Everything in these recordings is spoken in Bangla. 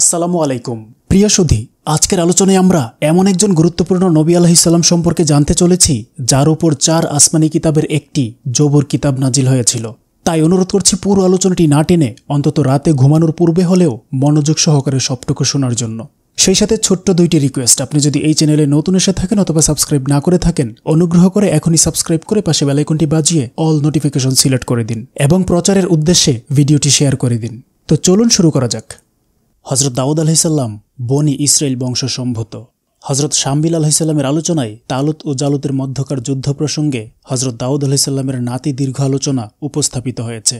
আসসালামু আলাইকুম প্রিয় সুধী আজকের আলোচনায় আমরা এমন একজন গুরুত্বপূর্ণ নবী আলাহিসাল্লাম সম্পর্কে জানতে চলেছি যার উপর চার আসমানি কিতাবের একটি জবর কিতাব নাজিল হয়েছিল তাই অনুরোধ করছি পুরো আলোচনাটি না টেনে অন্তত রাতে ঘুমানোর পূর্বে হলেও মনোযোগ সহকারে সবটুকু শোনার জন্য সেই সাথে ছোট্ট দুইটি রিকোয়েস্ট আপনি যদি এই চ্যানেলে নতুন এসে থাকেন অথবা সাবস্ক্রাইব না করে থাকেন অনুগ্রহ করে এখনই সাবস্ক্রাইব করে পাশে বেলাইকনটি বাজিয়ে অল নোটিফিকেশন সিলেক্ট করে দিন এবং প্রচারের উদ্দেশ্যে ভিডিওটি শেয়ার করে দিন তো চলুন শুরু করা যাক হজরত দাউদ আলাইসাল্লাম বনি ইসরায়েল বংশ সম্ভূত হজরত শামবিল আলাহিসাল্লামের আলোচনায় তালুত ও জালুতের মধ্যকার যুদ্ধ প্রসঙ্গে হজরত দাউদ আলাহিসাল্লামের নাতি দীর্ঘ আলোচনা উপস্থাপিত হয়েছে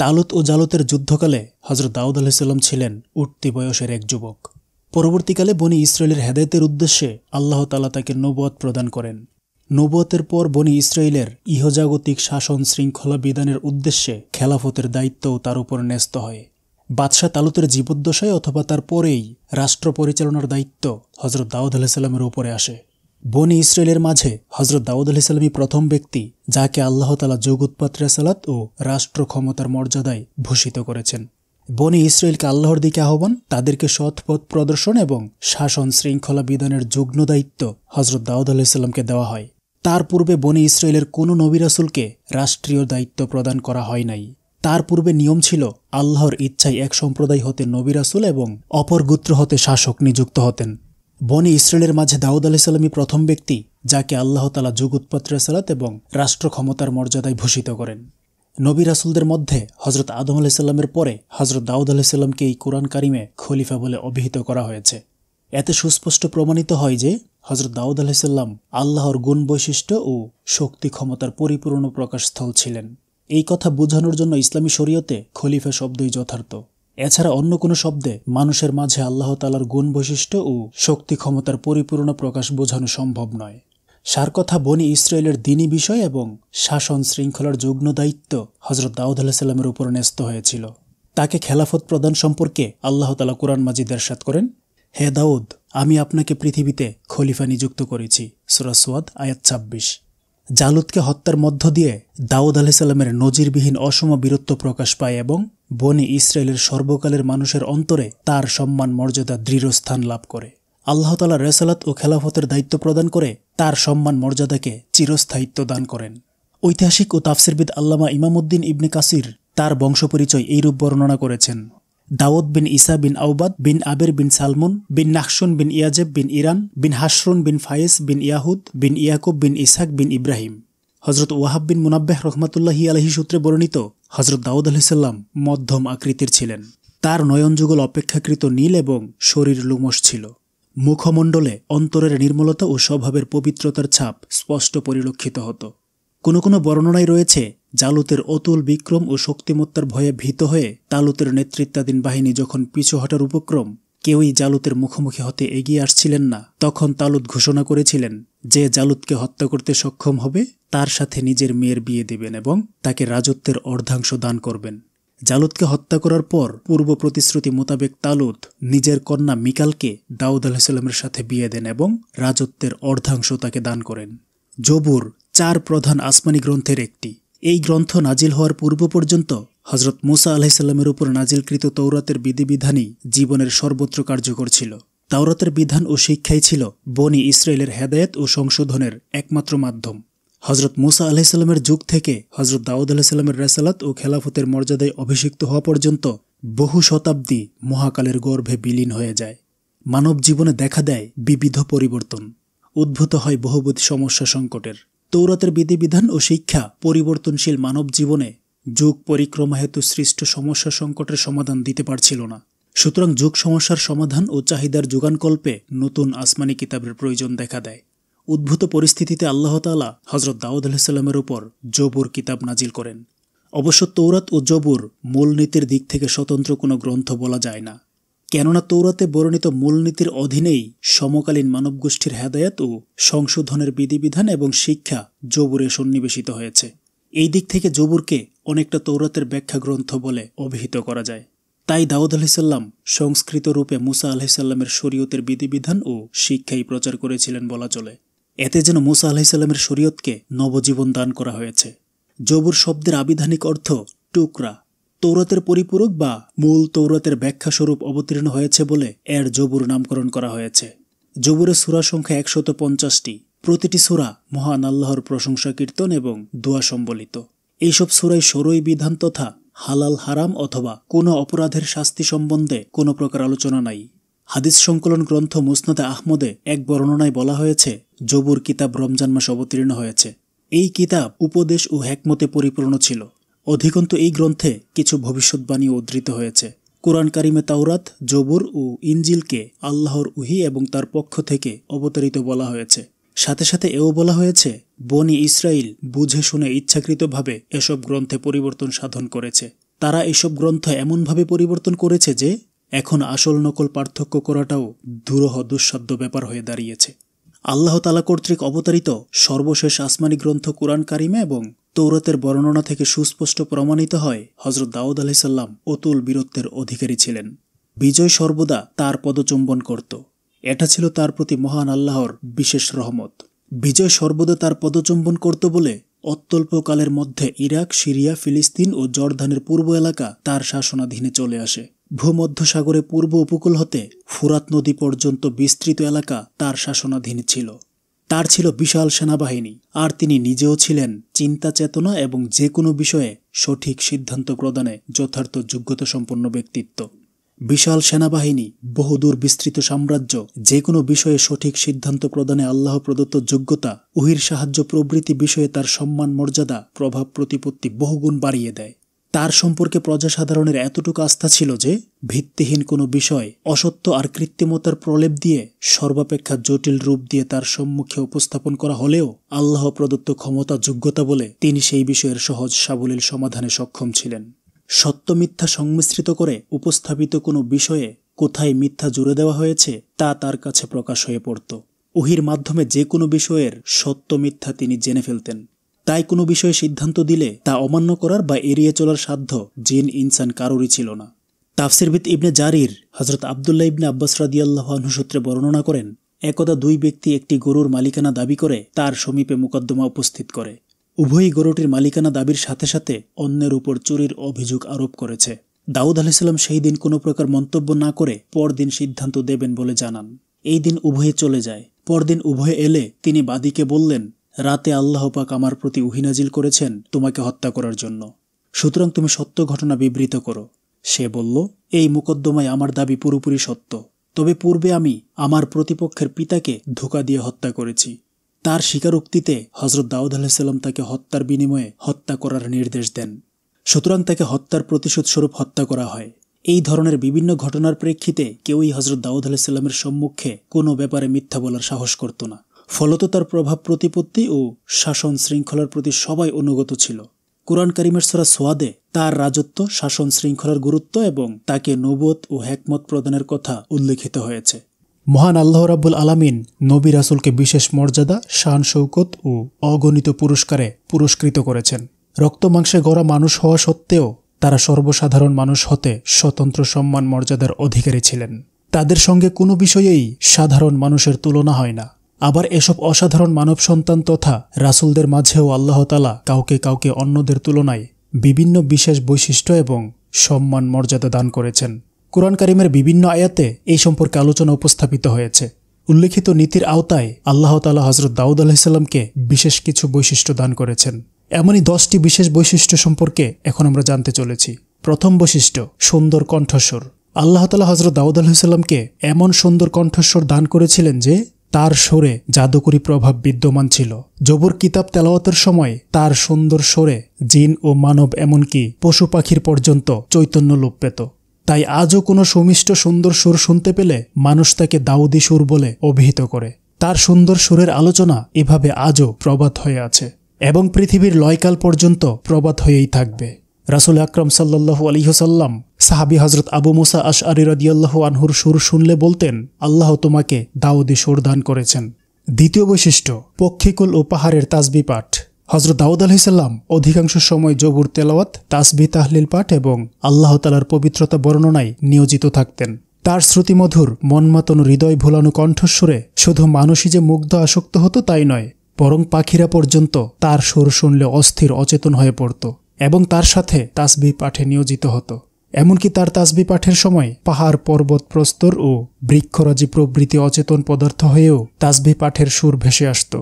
তালুত ও জালুতের যুদ্ধকালে হজরত দাউদ আলাহিসাল্লাম ছিলেন উঠতি বয়সের এক যুবক পরবর্তীকালে বনি ইসরায়েলের হেদায়তের উদ্দেশ্যে আল্লাহ তালা তাকে নবত প্রদান করেন নবতের পর বনি ইসরায়েলের ইহজাগতিক শাসন শৃঙ্খলা বিধানের উদ্দেশ্যে খেলাফতের দায়িত্বও তার উপর ন্যস্ত হয় বাদশাহ তালুতের জীবদ্দশায় অথবা তার পরেই রাষ্ট্র পরিচালনার দায়িত্ব হজরত দাউদ আলাহিসাল্লামের ওপরে আসে বনি ইসরায়েলের মাঝে হজরত দাউদ আলাহিসাল্লামই প্রথম ব্যক্তি যাকে আল্লাহ তালা যৌগুৎপাত রেসালাত ও রাষ্ট্র ক্ষমতার মর্যাদায় ভূষিত করেছেন বনি ইসরায়েলকে আল্লাহর দিকে আহ্বান তাদেরকে সৎ পথ প্রদর্শন এবং শাসন শৃঙ্খলা বিধানের যুগ্ন দায়িত্ব হজরত দাউদ আলাহিসাল্লামকে দেওয়া হয় তার পূর্বে বনি ইসরায়েলের কোনো নবিরাসুলকে রাষ্ট্রীয় দায়িত্ব প্রদান করা হয় নাই তার পূর্বে নিয়ম ছিল আল্লাহর ইচ্ছায় এক সম্প্রদায় হতে নবিরাসুল এবং অপর গুত্র হতে শাসক নিযুক্ত হতেন বনি ইসরায়েলের মাঝে দাউদ আলাইসাল্লামই প্রথম ব্যক্তি যাকে আল্লাহ তালা যুগ সালাত এবং রাষ্ট্র ক্ষমতার মর্যাদায় ভূষিত করেন নবী রাসুলদের মধ্যে হজরত আদম আলাইসাল্লামের পরে হজরত দাউদ আলাইসাল্লামকে এই কোরআন কারিমে খলিফা বলে অভিহিত করা হয়েছে এতে সুস্পষ্ট প্রমাণিত হয় যে হজরত দাউদ আলাইসাল্লাম আল্লাহর গুণ বৈশিষ্ট্য ও শক্তি ক্ষমতার পরিপূর্ণ প্রকাশস্থল ছিলেন এই কথা বোঝানোর জন্য ইসলামী শরীয়তে খলিফা শব্দই যথার্থ এছাড়া অন্য কোনো শব্দে মানুষের মাঝে আল্লাহ তালার গুণ বৈশিষ্ট্য ও শক্তি ক্ষমতার পরিপূর্ণ প্রকাশ বোঝানো সম্ভব নয় সার কথা বনি ইসরায়েলের দিনী বিষয় এবং শাসন শৃঙ্খলার যুগ্ন দায়িত্ব হজরত দাউদ আলাহিসাল্লামের উপর ন্যস্ত হয়েছিল তাকে খেলাফত প্রদান সম্পর্কে আল্লাহ তালা কোরআন মাজিদ এরশাদ করেন হে দাউদ আমি আপনাকে পৃথিবীতে খলিফা নিযুক্ত করেছি সুরাসওয়াদ আয়াত ছাব্বিশ জালুদকে হত্যার মধ্য দিয়ে দাউদ আলাহিসাল্লামের নজিরবিহীন অসম বীরত্ব প্রকাশ পায় এবং বনি ইসরায়েলের সর্বকালের মানুষের অন্তরে তার সম্মান মর্যাদা দৃঢ় স্থান লাভ করে আল্লাহ তালা রেসালাত ও খেলাফতের দায়িত্ব প্রদান করে তার সম্মান মর্যাদাকে চিরস্থায়িত্ব দান করেন ঐতিহাসিক ও তাফসিরবিদ আল্লামা ইমামুদ্দিন ইবনে কাসির তার বংশপরিচয় এইরূপ বর্ণনা করেছেন দাউদ বিন ইসা বিন আউবাদ বিন আবির বিন সালমুন বিন নাকসুন বিন ইয়াজেব বিন ইরান বিন হাসরুন বিন ফায়েস বিন ইয়াহুদ বিন ইয়াকুব বিন ইসাক বিন ইব্রাহিম হজরত ওয়াহাব বিন মুনাব্বাহ রহমাতুল্লাহ আলহি সূত্রে বর্ণিত হজরত দাউদ আলহিসাল্লাম মধ্যম আকৃতির ছিলেন তার নয়নযুগল অপেক্ষাকৃত নীল এবং শরীর লুমস ছিল মুখমণ্ডলে অন্তরের নির্মলতা ও স্বভাবের পবিত্রতার ছাপ স্পষ্ট পরিলক্ষিত হতো কোনো কোনো বর্ণনায় রয়েছে জালুতের অতুল বিক্রম ও শক্তিমত্তার ভয়ে ভীত হয়ে তালুতের নেতৃত্বাধীন বাহিনী যখন পিছু হটার উপক্রম কেউই জালুতের মুখোমুখি হতে এগিয়ে আসছিলেন না তখন তালুত ঘোষণা করেছিলেন যে জালুতকে হত্যা করতে সক্ষম হবে তার সাথে নিজের মেয়ের বিয়ে দেবেন এবং তাকে রাজত্বের অর্ধাংশ দান করবেন জালুতকে হত্যা করার পর পূর্ব প্রতিশ্রুতি মোতাবেক তালুত নিজের কন্যা মিকালকে দাউদ আলাহিসাল্লামের সাথে বিয়ে দেন এবং রাজত্বের অর্ধাংশ তাকে দান করেন জবুর চার প্রধান আসমানি গ্রন্থের একটি এই গ্রন্থ নাজিল হওয়ার পূর্ব পর্যন্ত হজরত মুসা আলাহিসাল্লামের উপর নাজিলকৃত তৌরাতের বিধিবিধানই জীবনের সর্বত্র কার্যকর ছিল তাওরাতের বিধান ও শিক্ষাই ছিল বনি ইসরায়েলের হেদায়েত ও সংশোধনের একমাত্র মাধ্যম হজরত মুসা আলাহিসাল্লামের যুগ থেকে হজরত দাউদ আলাইসাল্লামের রেসালাত ও খেলাফতের মর্যাদায় অভিষিক্ত হওয়া পর্যন্ত বহু শতাব্দী মহাকালের গর্ভে বিলীন হয়ে যায় মানব জীবনে দেখা দেয় বিবিধ পরিবর্তন উদ্ভূত হয় বহুবিধ সমস্যা সংকটের তৌরাতের বিধিবিধান ও শিক্ষা পরিবর্তনশীল মানব জীবনে যুগ পরিক্রমা হেতু সৃষ্ট সমস্যা সংকটের সমাধান দিতে পারছিল না সুতরাং যুগ সমস্যার সমাধান ও চাহিদার যোগানকল্পে নতুন আসমানি কিতাবের প্রয়োজন দেখা দেয় উদ্ভূত পরিস্থিতিতে আল্লাহ তালা হজরত দাউদ আলাহিসাল্লামের উপর জবুর কিতাব নাজিল করেন অবশ্য তৌরাত ও জবুর মূলনীতির দিক থেকে স্বতন্ত্র কোনো গ্রন্থ বলা যায় না কেননা তৌরাতে বর্ণিত মূলনীতির অধীনেই সমকালীন মানবগোষ্ঠীর হেদায়াত ও সংশোধনের বিধিবিধান এবং শিক্ষা জবুরে সন্নিবেশিত হয়েছে এই দিক থেকে জবুরকে অনেকটা তৌরাতের ব্যাখ্যা গ্রন্থ বলে অভিহিত করা যায় তাই দাউদ আলাইসাল্লাম সংস্কৃত রূপে মুসা আলাহিসাল্লামের শরীয়তের বিধিবিধান ও শিক্ষাই প্রচার করেছিলেন বলা চলে এতে যেন মুসা আলাহিসাল্লামের শরীয়তকে নবজীবন দান করা হয়েছে জবুর শব্দের আবিধানিক অর্থ টুকরা তৌরাতের পরিপূরক বা মূল তৌরাতের ব্যাখ্যাস্বরূপ অবতীর্ণ হয়েছে বলে এর জবুর নামকরণ করা হয়েছে জবুরের সুরা সংখ্যা একশত পঞ্চাশটি প্রতিটি সুরা মহান আল্লাহর প্রশংসা কীর্তন এবং দোয়া সম্বলিত এইসব সুরাই সরই বিধান তথা হালাল হারাম অথবা কোনো অপরাধের শাস্তি সম্বন্ধে কোনো প্রকার আলোচনা নাই হাদিস সংকলন গ্রন্থ মুসনাদে আহমদে এক বর্ণনায় বলা হয়েছে জবুর কিতাব রমজান মাস অবতীর্ণ হয়েছে এই কিতাব উপদেশ ও হ্যাকমতে পরিপূর্ণ ছিল অধিকন্তু এই গ্রন্থে কিছু ভবিষ্যৎবাণী উদ্ধৃত হয়েছে কোরআন কারিমে তাওরাত জবুর ও ইনজিলকে আল্লাহর উহি এবং তার পক্ষ থেকে অবতারিত বলা হয়েছে সাথে সাথে এও বলা হয়েছে বনি ইসরায়েল বুঝে শুনে ইচ্ছাকৃতভাবে এসব গ্রন্থে পরিবর্তন সাধন করেছে তারা এসব গ্রন্থ এমনভাবে পরিবর্তন করেছে যে এখন আসল নকল পার্থক্য করাটাও দুরহ দুঃসাধ্য ব্যাপার হয়ে দাঁড়িয়েছে আল্লাহ তালা কর্তৃক অবতারিত সর্বশেষ আসমানি গ্রন্থ কোরআন কারিমে এবং তৌরতের বর্ণনা থেকে সুস্পষ্ট প্রমাণিত হয় হজরত দাউদ আলাইসাল্লাম অতুল বীরত্বের অধিকারী ছিলেন বিজয় সর্বদা তার পদচুম্বন করত এটা ছিল তার প্রতি মহান আল্লাহর বিশেষ রহমত বিজয় সর্বদা তার পদচুম্বন করত বলে অত্যল্পকালের মধ্যে ইরাক সিরিয়া ফিলিস্তিন ও জর্ধানের পূর্ব এলাকা তার শাসনাধীনে চলে আসে ভূমধ্যসাগরে পূর্ব উপকূল হতে ফুরাত নদী পর্যন্ত বিস্তৃত এলাকা তার শাসনাধীন ছিল তার ছিল বিশাল সেনাবাহিনী আর তিনি নিজেও ছিলেন চিন্তা চেতনা এবং যে কোনো বিষয়ে সঠিক সিদ্ধান্ত প্রদানে যথার্থ যোগ্যতা সম্পন্ন ব্যক্তিত্ব বিশাল সেনাবাহিনী বহুদূর বিস্তৃত সাম্রাজ্য যে কোনো বিষয়ে সঠিক সিদ্ধান্ত প্রদানে আল্লাহ প্রদত্ত যোগ্যতা উহির সাহায্য প্রভৃতি বিষয়ে তার সম্মান মর্যাদা প্রভাব প্রতিপত্তি বহুগুণ বাড়িয়ে দেয় তার সম্পর্কে প্রজাসাধারণের এতটুকু আস্থা ছিল যে ভিত্তিহীন কোনো বিষয় অসত্য আর কৃত্রিমতার প্রলেপ দিয়ে সর্বাপেক্ষা জটিল রূপ দিয়ে তার সম্মুখে উপস্থাপন করা হলেও আল্লাহ প্রদত্ত ক্ষমতা যোগ্যতা বলে তিনি সেই বিষয়ের সহজ সাবলীল সমাধানে সক্ষম ছিলেন সত্য মিথ্যা সংমিশ্রিত করে উপস্থাপিত কোনো বিষয়ে কোথায় মিথ্যা জুড়ে দেওয়া হয়েছে তা তার কাছে প্রকাশ হয়ে পড়ত উহির মাধ্যমে যে কোনো বিষয়ের সত্য মিথ্যা তিনি জেনে ফেলতেন তাই কোনো বিষয়ে সিদ্ধান্ত দিলে তা অমান্য করার বা এড়িয়ে চলার সাধ্য জিন ইনসান কারোরই ছিল না তাফসিরবিদ ইবনে জারির হজরত আবদুল্লাহ ইবনে আব্বাস রাদিয়াল্লাহ সূত্রে বর্ণনা করেন একদা দুই ব্যক্তি একটি গরুর মালিকানা দাবি করে তার সমীপে মোকদ্দমা উপস্থিত করে উভয়ই গরুটির মালিকানা দাবির সাথে সাথে অন্যের উপর চুরির অভিযোগ আরোপ করেছে দাউদ আলাহিসাল্লাম সেই দিন কোনো প্রকার মন্তব্য না করে পরদিন সিদ্ধান্ত দেবেন বলে জানান এই দিন উভয়ে চলে যায় পরদিন উভয়ে এলে তিনি বাদীকে বললেন রাতে আল্লাহ পাক আমার প্রতি উহিনাজিল করেছেন তোমাকে হত্যা করার জন্য সুতরাং তুমি সত্য ঘটনা বিবৃত করো সে বলল এই মোকদ্দমায় আমার দাবি পুরোপুরি সত্য তবে পূর্বে আমি আমার প্রতিপক্ষের পিতাকে ধোকা দিয়ে হত্যা করেছি তার স্বীকারোক্তিতে হজরত দাউদ আলাহিসাল্লাম তাকে হত্যার বিনিময়ে হত্যা করার নির্দেশ দেন সুতরাং তাকে হত্যার প্রতিশোধ স্বরূপ হত্যা করা হয় এই ধরনের বিভিন্ন ঘটনার প্রেক্ষিতে কেউই হজরত দাউদ আলাহিসাল্লামের সম্মুখে কোনো ব্যাপারে মিথ্যা বলার সাহস করত না ফলত তার প্রভাব প্রতিপত্তি ও শাসন শৃঙ্খলার প্রতি সবাই অনুগত ছিল কোরআন কারিমের সরা সোয়াদে তার রাজত্ব শাসন শৃঙ্খলার গুরুত্ব এবং তাকে নবত ও হ্যাকমত প্রদানের কথা উল্লেখিত হয়েছে মহান আল্লাহ রাব্বুল আলামিন নবী রাসুলকে বিশেষ মর্যাদা শান শৌকত ও অগণিত পুরস্কারে পুরস্কৃত করেছেন রক্ত মাংসে গড়া মানুষ হওয়া সত্ত্বেও তারা সর্বসাধারণ মানুষ হতে স্বতন্ত্র সম্মান মর্যাদার অধিকারী ছিলেন তাদের সঙ্গে কোনো বিষয়েই সাধারণ মানুষের তুলনা হয় না আবার এসব অসাধারণ মানব সন্তান তথা রাসুলদের মাঝেও আল্লাহতালা কাউকে কাউকে অন্যদের তুলনায় বিভিন্ন বিশেষ বৈশিষ্ট্য এবং সম্মান মর্যাদা দান করেছেন কোরআন কারিমের বিভিন্ন আয়াতে এই সম্পর্কে আলোচনা উপস্থাপিত হয়েছে উল্লেখিত নীতির আওতায় আল্লাহ তালা হজরত দাউদ আলাহিসাল্লামকে বিশেষ কিছু বৈশিষ্ট্য দান করেছেন এমনই দশটি বিশেষ বৈশিষ্ট্য সম্পর্কে এখন আমরা জানতে চলেছি প্রথম বৈশিষ্ট্য সুন্দর কণ্ঠস্বর আল্লাহতালা হজরত দাউদ আলাহিসাল্লামকে এমন সুন্দর কণ্ঠস্বর দান করেছিলেন যে তার স্বরে জাদুকরি প্রভাব বিদ্যমান ছিল জবুর কিতাব তেলাওয়াতের সময় তার সুন্দর স্বরে জিন ও মানব এমনকি পশু পাখির পর্যন্ত চৈতন্য লোপ পেত তাই আজও কোনো সুমিষ্ট সুন্দর সুর শুনতে পেলে মানুষ তাকে দাউদি সুর বলে অভিহিত করে তার সুন্দর সুরের আলোচনা এভাবে আজও প্রবাদ হয়ে আছে এবং পৃথিবীর লয়কাল পর্যন্ত প্রবাদ হয়েই থাকবে রাসুল আকরম সাল্লাহু আলিহসাল্লাম সাহাবি হজরত আবু মুসা আশ আরি রদিয়াল্লাহু আনহুর সুর শুনলে বলতেন আল্লাহ তোমাকে দাউদি সুর দান করেছেন দ্বিতীয় বৈশিষ্ট্য পক্ষিকুল ও পাহাড়ের তাসবি পাঠ হজরত দাউদ আলহিসাল্লাম অধিকাংশ সময় জবুর তেলাওয়াত তাসবি তাহলিল পাঠ এবং আল্লাহ তালার পবিত্রতা বর্ণনায় নিয়োজিত থাকতেন তার শ্রুতিমধুর মনমাতন হৃদয় ভোলানো কণ্ঠস্বরে শুধু মানুষই যে মুগ্ধ আসক্ত হতো তাই নয় বরং পাখিরা পর্যন্ত তার সুর শুনলে অস্থির অচেতন হয়ে পড়ত এবং তার সাথে তাসবি পাঠে নিয়োজিত হতো এমনকি তার তাসবি পাঠের সময় পাহাড় পর্বত প্রস্তর ও বৃক্ষরাজি প্রবৃতি অচেতন পদার্থ হয়েও তাসবি পাঠের সুর ভেসে আসত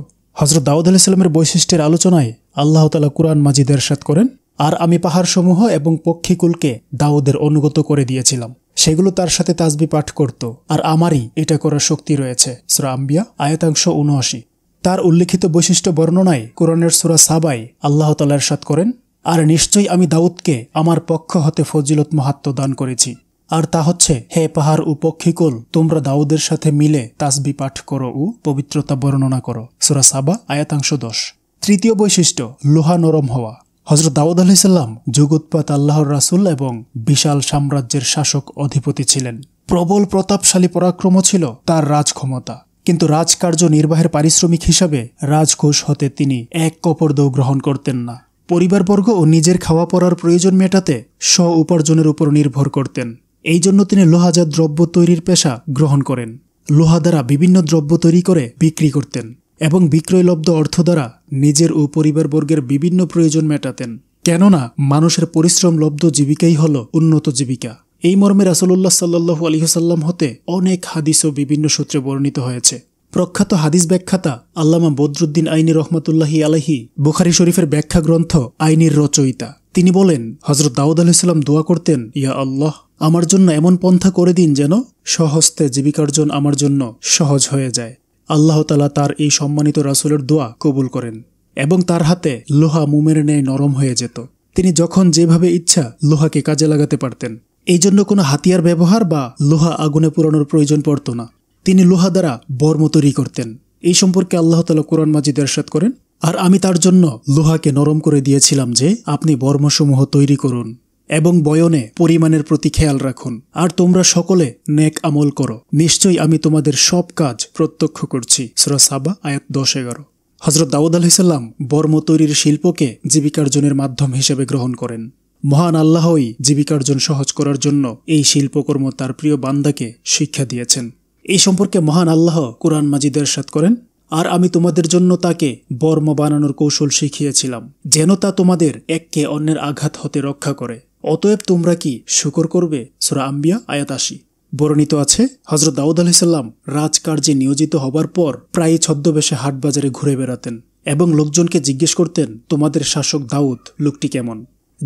হজরত দাউদ সাল্লামের বৈশিষ্ট্যের আলোচনায় আল্লাহ তালা কুরআন মাজিদের সাথ করেন আর আমি পাহাড়সমূহ এবং পক্ষীকুলকে দাউদের অনুগত করে দিয়েছিলাম সেগুলো তার সাথে তাজবি পাঠ করত আর আমারই এটা করার শক্তি রয়েছে আম্বিয়া আয়তাংশ উনআশি তার উল্লিখিত বৈশিষ্ট্য বর্ণনায় কোরআনের সুরা সাবাই আল্লাহ তালার সাথ করেন আর নিশ্চয়ই আমি দাউদকে আমার পক্ষ হতে ফজিলত মাহাত্ম দান করেছি আর তা হচ্ছে হে পাহাড় ও তোমরা দাউদের সাথে মিলে তাসবি পাঠ করো ও পবিত্রতা বর্ণনা করো সুরা সাবা আয়াতাংশ দশ তৃতীয় বৈশিষ্ট্য লোহা নরম হওয়া হজরত দাউদ আলহিসাল্লাম যুগুৎপাত আল্লাহর রাসুল এবং বিশাল সাম্রাজ্যের শাসক অধিপতি ছিলেন প্রবল প্রতাপশালী পরাক্রম ছিল তার রাজক্ষমতা কিন্তু রাজকার্য নির্বাহের পারিশ্রমিক হিসাবে রাজঘোষ হতে তিনি এক কপর দৌ গ্রহণ করতেন না পরিবারবর্গ ও নিজের খাওয়া পরার প্রয়োজন মেটাতে স্ব উপার্জনের উপর নির্ভর করতেন এই জন্য তিনি লোহাজাত দ্রব্য তৈরির পেশা গ্রহণ করেন লোহা দ্বারা বিভিন্ন দ্রব্য তৈরি করে বিক্রি করতেন এবং বিক্রয়লব্ধ অর্থ দ্বারা নিজের ও পরিবারবর্গের বিভিন্ন প্রয়োজন মেটাতেন কেননা মানুষের পরিশ্রম লব্ধ জীবিকাই হল উন্নত জীবিকা এই মর্মে রাসলুল্লাহ সাল্লু আলহিহসাল্লাম হতে অনেক হাদিসও বিভিন্ন সূত্রে বর্ণিত হয়েছে প্রখ্যাত হাদিস ব্যাখ্যাতা আল্লামা বদরুদ্দিন আইনি রহমতুল্লাহি আলহি বুখারি শরীফের ব্যাখ্যা গ্রন্থ আইনির রচয়িতা তিনি বলেন হজরত দাউদ আলাইসাল্লাম দোয়া করতেন ইয়া আল্লাহ আমার জন্য এমন পন্থা করে দিন যেন সহস্তে জীবিকার্জন আমার জন্য সহজ হয়ে যায় আল্লাহ তালা তার এই সম্মানিত রাসুলের দোয়া কবুল করেন এবং তার হাতে লোহা মোমের ন্যায় নরম হয়ে যেত তিনি যখন যেভাবে ইচ্ছা লোহাকে কাজে লাগাতে পারতেন এই জন্য কোনো হাতিয়ার ব্যবহার বা লোহা আগুনে পোড়ানোর প্রয়োজন পড়ত না তিনি লোহা দ্বারা বর্ম তৈরি করতেন এই সম্পর্কে আল্লাহ তালা কোরআন মাজিদ এরশাদ করেন আর আমি তার জন্য লোহাকে নরম করে দিয়েছিলাম যে আপনি বর্মসমূহ তৈরি করুন এবং বয়নে পরিমাণের প্রতি খেয়াল রাখুন আর তোমরা সকলে নেক আমল করো নিশ্চয়ই আমি তোমাদের সব কাজ প্রত্যক্ষ করছি সুরা সাবা আয়াত দশ এগারো হজরত দাউদ আলাইসাল্লাম বর্ম তৈরির শিল্পকে জীবিকার্জনের মাধ্যম হিসেবে গ্রহণ করেন মহান আল্লাহই জীবিকার্জন সহজ করার জন্য এই শিল্পকর্ম তার প্রিয় বান্দাকে শিক্ষা দিয়েছেন এই সম্পর্কে মহান আল্লাহ কোরআন মাজিদ এরশাদ করেন আর আমি তোমাদের জন্য তাকে বর্ম বানানোর কৌশল শিখিয়েছিলাম যেন তা তোমাদের এককে অন্যের আঘাত হতে রক্ষা করে অতএব তোমরা কি শুকর করবে সুরা আম্বিয়া আয়াত আসি বর্ণিত আছে হজরত দাউদ আলাইসাল্লাম রাজকার্যে নিয়োজিত হবার পর প্রায় ছদ্মবেশে হাটবাজারে ঘুরে বেড়াতেন এবং লোকজনকে জিজ্ঞেস করতেন তোমাদের শাসক দাউদ লোকটি কেমন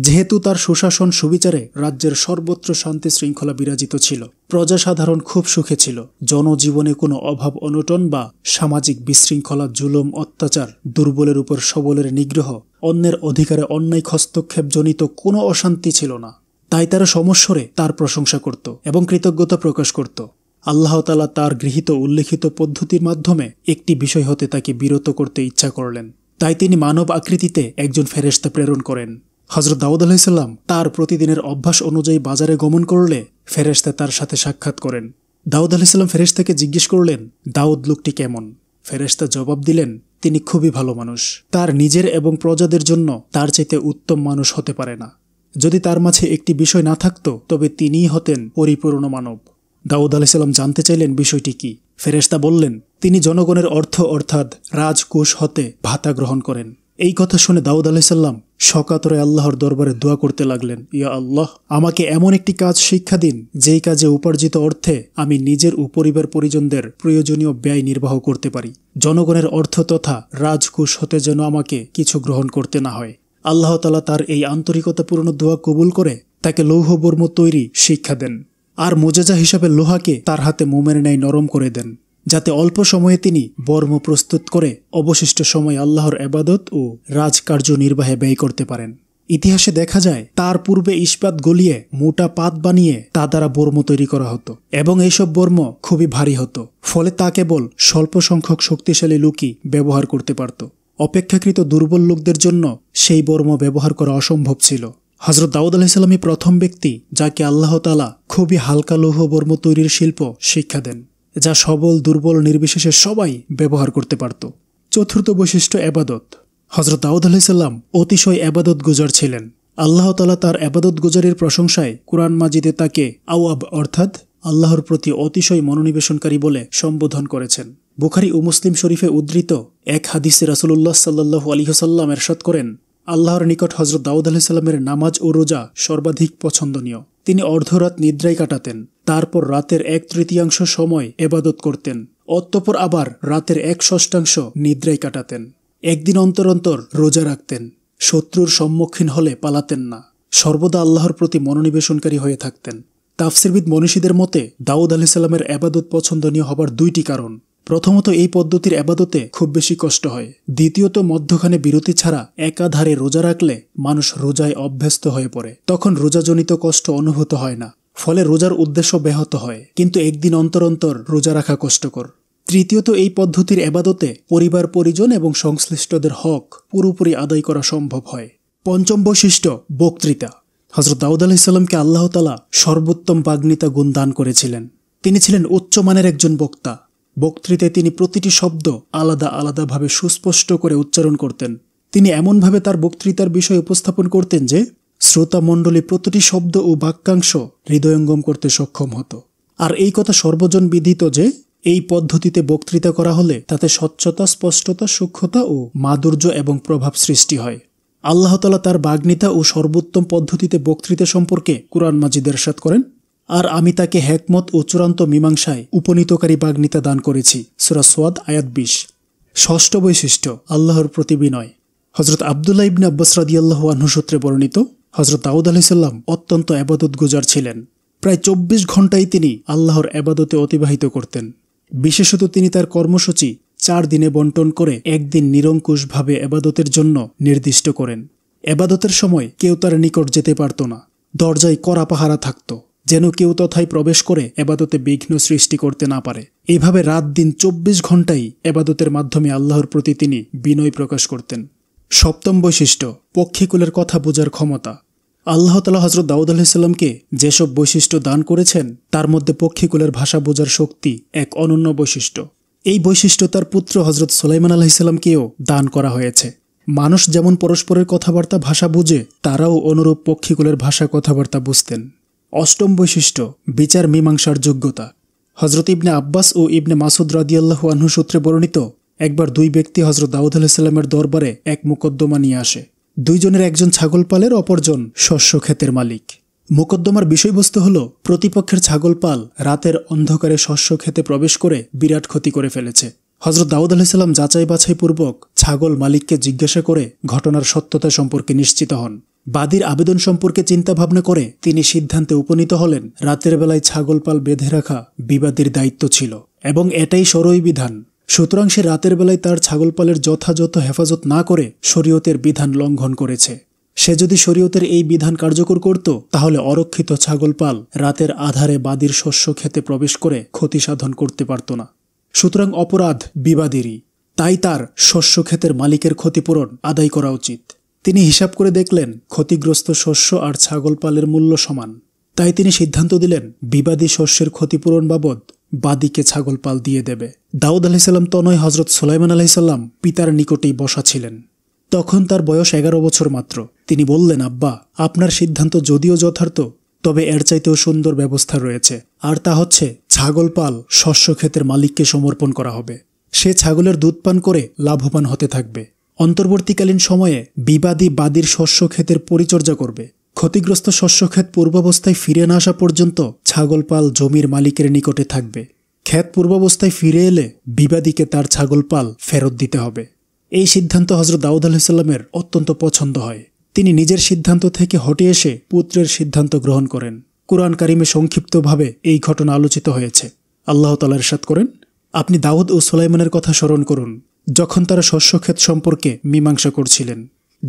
যেহেতু তার সুশাসন সুবিচারে রাজ্যের সর্বত্র শান্তি শৃঙ্খলা বিরাজিত ছিল প্রজাসাধারণ খুব সুখে ছিল জনজীবনে কোনো অভাব অনটন বা সামাজিক বিশৃঙ্খলা জুলুম অত্যাচার দুর্বলের উপর সবলের নিগ্রহ অন্যের অধিকারে অন্যায় হস্তক্ষেপজনিত কোনো অশান্তি ছিল না তাই তারা সমস্বরে তার প্রশংসা করত এবং কৃতজ্ঞতা প্রকাশ করত আল্লাহতালা তার গৃহীত উল্লেখিত পদ্ধতির মাধ্যমে একটি বিষয় হতে তাকে বিরত করতে ইচ্ছা করলেন তাই তিনি মানব আকৃতিতে একজন ফেরেস্তা প্রেরণ করেন হজরত দাউদ আলাইসাল্লাম তার প্রতিদিনের অভ্যাস অনুযায়ী বাজারে গমন করলে ফেরেস্তে তার সাথে সাক্ষাৎ করেন দাউদ আলাইসাল্লাম ফেরেস্তাকে জিজ্ঞেস করলেন দাউদ লোকটি কেমন ফেরেস্তা জবাব দিলেন তিনি খুবই ভালো মানুষ তার নিজের এবং প্রজাদের জন্য তার চাইতে উত্তম মানুষ হতে পারে না যদি তার মাঝে একটি বিষয় না থাকত তবে তিনিই হতেন পরিপূর্ণ মানব দাউদ আলাইসাল্লাম জানতে চাইলেন বিষয়টি কি ফেরেস্তা বললেন তিনি জনগণের অর্থ অর্থাৎ রাজকোষ হতে ভাতা গ্রহণ করেন এই কথা শুনে দাউদ আলাইসাল্লাম সকাতরে আল্লাহর দরবারে দোয়া করতে লাগলেন ইয়া আল্লাহ আমাকে এমন একটি কাজ শিক্ষা দিন যেই কাজে উপার্জিত অর্থে আমি নিজের উপরিবার পরিজনদের প্রয়োজনীয় ব্যয় নির্বাহ করতে পারি জনগণের অর্থ তথা রাজকুশ হতে যেন আমাকে কিছু গ্রহণ করতে না হয় আল্লাহ তালা তার এই আন্তরিকতাপূর্ণ দোয়া কবুল করে তাকে লৌহবর্ম তৈরি শিক্ষা দেন আর মোজেজা হিসাবে লোহাকে তার হাতে মোমের নেয় নরম করে দেন যাতে অল্প সময়ে তিনি বর্ম প্রস্তুত করে অবশিষ্ট সময় আল্লাহর এবাদত ও রাজকার্য নির্বাহে ব্যয় করতে পারেন ইতিহাসে দেখা যায় তার পূর্বে ইস্পাত গলিয়ে মোটা পাত বানিয়ে তা দ্বারা বর্ম তৈরি করা হতো এবং এইসব বর্ম খুবই ভারী হতো ফলে তা কেবল স্বল্প সংখ্যক শক্তিশালী লোকই ব্যবহার করতে পারত অপেক্ষাকৃত দুর্বল লোকদের জন্য সেই বর্ম ব্যবহার করা অসম্ভব ছিল হজরত দাউদ আলাহিসাল্লামই প্রথম ব্যক্তি যাকে আল্লাহতালা খুবই হালকা লৌহ বর্ম তৈরির শিল্প শিক্ষা দেন যা সবল দুর্বল নির্বিশেষে সবাই ব্যবহার করতে পারত চতুর্থ বৈশিষ্ট্য আবাদত হজরত দাউদ আলাইসাল্লাম অতিশয় আবাদত গুজার ছিলেন আল্লাহ তালা তার আবাদত গুজারের প্রশংসায় কোরআন মাজিদে তাকে আওয়াব অর্থাৎ আল্লাহর প্রতি অতিশয় মনোনিবেশনকারী বলে সম্বোধন করেছেন বুখারি ও মুসলিম শরীফে উদ্ধৃত এক হাদিসে রাসুলুল্লাহ সাল্লাহু আলিহসাল্লাম এরশাদ করেন আল্লাহর নিকট হজরত দাউদ সাল্লামের নামাজ ও রোজা সর্বাধিক পছন্দনীয় তিনি অর্ধরাত নিদ্রায় কাটাতেন তারপর রাতের এক তৃতীয়াংশ সময় এবাদত করতেন অতঃপর আবার রাতের এক ষষ্ঠাংশ নিদ্রায় কাটাতেন একদিন অন্তর অন্তর রোজা রাখতেন শত্রুর সম্মুখীন হলে পালাতেন না সর্বদা আল্লাহর প্রতি মনোনিবেশনকারী হয়ে থাকতেন তাফসিরবিদ মনীষীদের মতে দাউদ আলাহিসাল্লামের আবাদত পছন্দনীয় হবার দুইটি কারণ প্রথমত এই পদ্ধতির আবাদতে খুব বেশি কষ্ট হয় দ্বিতীয়ত মধ্যখানে বিরতি ছাড়া একাধারে রোজা রাখলে মানুষ রোজায় অভ্যস্ত হয়ে পড়ে তখন রোজাজনিত কষ্ট অনুভূত হয় না ফলে রোজার উদ্দেশ্য ব্যাহত হয় কিন্তু একদিন অন্তর অন্তর রোজা রাখা কষ্টকর তৃতীয়ত এই পদ্ধতির আবাদতে পরিবার পরিজন এবং সংশ্লিষ্টদের হক পুরোপুরি আদায় করা সম্ভব হয় পঞ্চম বৈশিষ্ট্য বক্তৃতা হজরত দাউদ আলাহ ইসলামকে আল্লাহতালা সর্বোত্তম বাগ্নিতা গুণ দান করেছিলেন তিনি ছিলেন উচ্চমানের একজন বক্তা বক্তৃতায় তিনি প্রতিটি শব্দ আলাদা আলাদাভাবে সুস্পষ্ট করে উচ্চারণ করতেন তিনি এমনভাবে তার বক্তৃতার বিষয় উপস্থাপন করতেন যে শ্রোতামণ্ডলী প্রতিটি শব্দ ও বাক্যাংশ হৃদয়ঙ্গম করতে সক্ষম হতো আর এই কথা সর্বজন বিধিত যে এই পদ্ধতিতে বক্তৃতা করা হলে তাতে স্বচ্ছতা স্পষ্টতা সূক্ষ্মতা ও মাধুর্য এবং প্রভাব সৃষ্টি হয় আল্লাহতালা তার বাগ্নিতা ও সর্বোত্তম পদ্ধতিতে বক্তৃতা সম্পর্কে কোরআন মাজিদের সাত করেন আর আমি তাকে হ্যাকমত ও চূড়ান্ত মীমাংসায় উপনীতকারী বাগ্নিতা দান করেছি সুরাসওয়াদ আয়াত বিশ ষষ্ঠ বৈশিষ্ট্য আল্লাহর প্রতি বিনয় হজরত আবদুল্লাহ ইবনে আব্বাস রাদিয়াল্লাহ আনহু সূত্রে বর্ণিত হজরত দাউদ আলাইসাল্লাম অত্যন্ত আবাদত গুজার ছিলেন প্রায় চব্বিশ ঘন্টাই তিনি আল্লাহর আবাদতে অতিবাহিত করতেন বিশেষত তিনি তার কর্মসূচি চার দিনে বন্টন করে একদিন নিরঙ্কুশভাবে আবাদতের জন্য নির্দিষ্ট করেন আবাদতের সময় কেউ তার নিকট যেতে পারত না দরজায় কড়া পাহারা থাকত যেন কেউ তথায় প্রবেশ করে এবাদতে বিঘ্ন সৃষ্টি করতে না পারে এভাবে রাত দিন চব্বিশ ঘন্টাই এবাদতের মাধ্যমে আল্লাহর প্রতি তিনি বিনয় প্রকাশ করতেন সপ্তম বৈশিষ্ট্য পক্ষীকুলের কথা বোঝার ক্ষমতা আল্লাহ তালা হজরত দাউদ আলাহিসাল্লামকে যেসব বৈশিষ্ট্য দান করেছেন তার মধ্যে পক্ষীকুলের ভাষা বোঝার শক্তি এক অনন্য বৈশিষ্ট্য এই বৈশিষ্ট্য তার পুত্র হজরত সোলাইমান আলাহিসাল্লামকেও দান করা হয়েছে মানুষ যেমন পরস্পরের কথাবার্তা ভাষা বুঝে তারাও অনুরূপ পক্ষীকুলের ভাষা কথাবার্তা বুঝতেন অষ্টম বৈশিষ্ট্য বিচার মীমাংসার যোগ্যতা হজরত ইবনে আব্বাস ও ইবনে মাসুদ রাদিয়াল্লাহু আনহু সূত্রে বর্ণিত একবার দুই ব্যক্তি হজরত দাউদ আলাহিসাল্লামের দরবারে এক মোকদ্দমা নিয়ে আসে দুইজনের একজন ছাগল পালের অপরজন শস্য ক্ষেতের মালিক মোকদ্দমার বিষয়বস্তু হল প্রতিপক্ষের ছাগল পাল রাতের অন্ধকারে শস্য ক্ষেতে প্রবেশ করে বিরাট ক্ষতি করে ফেলেছে হজরত দাউদ আলাহিসাল্লাম যাচাই বাছাইপূর্বক ছাগল মালিককে জিজ্ঞাসা করে ঘটনার সত্যতা সম্পর্কে নিশ্চিত হন বাদীর আবেদন সম্পর্কে চিন্তাভাবনা করে তিনি সিদ্ধান্তে উপনীত হলেন রাতের বেলায় ছাগলপাল বেঁধে রাখা বিবাদীর দায়িত্ব ছিল এবং এটাই সরই বিধান সুতরাং সে রাতের বেলায় তার ছাগলপালের যথাযথ হেফাজত না করে শরীয়তের বিধান লঙ্ঘন করেছে সে যদি শরীয়তের এই বিধান কার্যকর করত তাহলে অরক্ষিত ছাগলপাল রাতের আধারে বাদীর শস্য খেতে প্রবেশ করে ক্ষতি সাধন করতে পারত না সুতরাং অপরাধ বিবাদেরই তাই তার শস্য ক্ষেতের মালিকের ক্ষতিপূরণ আদায় করা উচিত তিনি হিসাব করে দেখলেন ক্ষতিগ্রস্ত শস্য আর ছাগল পালের মূল্য সমান তাই তিনি সিদ্ধান্ত দিলেন বিবাদী শস্যের ক্ষতিপূরণ বাবদ বাদীকে ছাগল পাল দিয়ে দেবে দাউদ আলাহিসাল্লাম তনয় হজরত সুলাইমান আলাহিসাল্লাম পিতার নিকটেই বসা ছিলেন তখন তার বয়স এগারো বছর মাত্র তিনি বললেন আব্বা আপনার সিদ্ধান্ত যদিও যথার্থ তবে এর চাইতেও সুন্দর ব্যবস্থা রয়েছে আর তা হচ্ছে ছাগল পাল শস্য ক্ষেতের মালিককে সমর্পণ করা হবে সে ছাগলের দুধ পান করে লাভবান হতে থাকবে অন্তর্বর্তীকালীন সময়ে বিবাদী বাদীর শস্য ক্ষেতের পরিচর্যা করবে ক্ষতিগ্রস্ত শস্যক্ষেত পূর্বাবস্থায় ফিরে না আসা পর্যন্ত ছাগলপাল জমির মালিকের নিকটে থাকবে ক্ষেত পূর্বাবস্থায় ফিরে এলে বিবাদীকে তার ছাগলপাল ফেরত দিতে হবে এই সিদ্ধান্ত হজরত দাউদ আলাহিসাল্লামের অত্যন্ত পছন্দ হয় তিনি নিজের সিদ্ধান্ত থেকে হটে এসে পুত্রের সিদ্ধান্ত গ্রহণ করেন কোরআন কারিমে সংক্ষিপ্তভাবে এই ঘটনা আলোচিত হয়েছে আল্লাহ তালার সাত করেন আপনি দাউদ ও সোলাইমানের কথা স্মরণ করুন যখন তারা শস্যক্ষেত সম্পর্কে মীমাংসা করছিলেন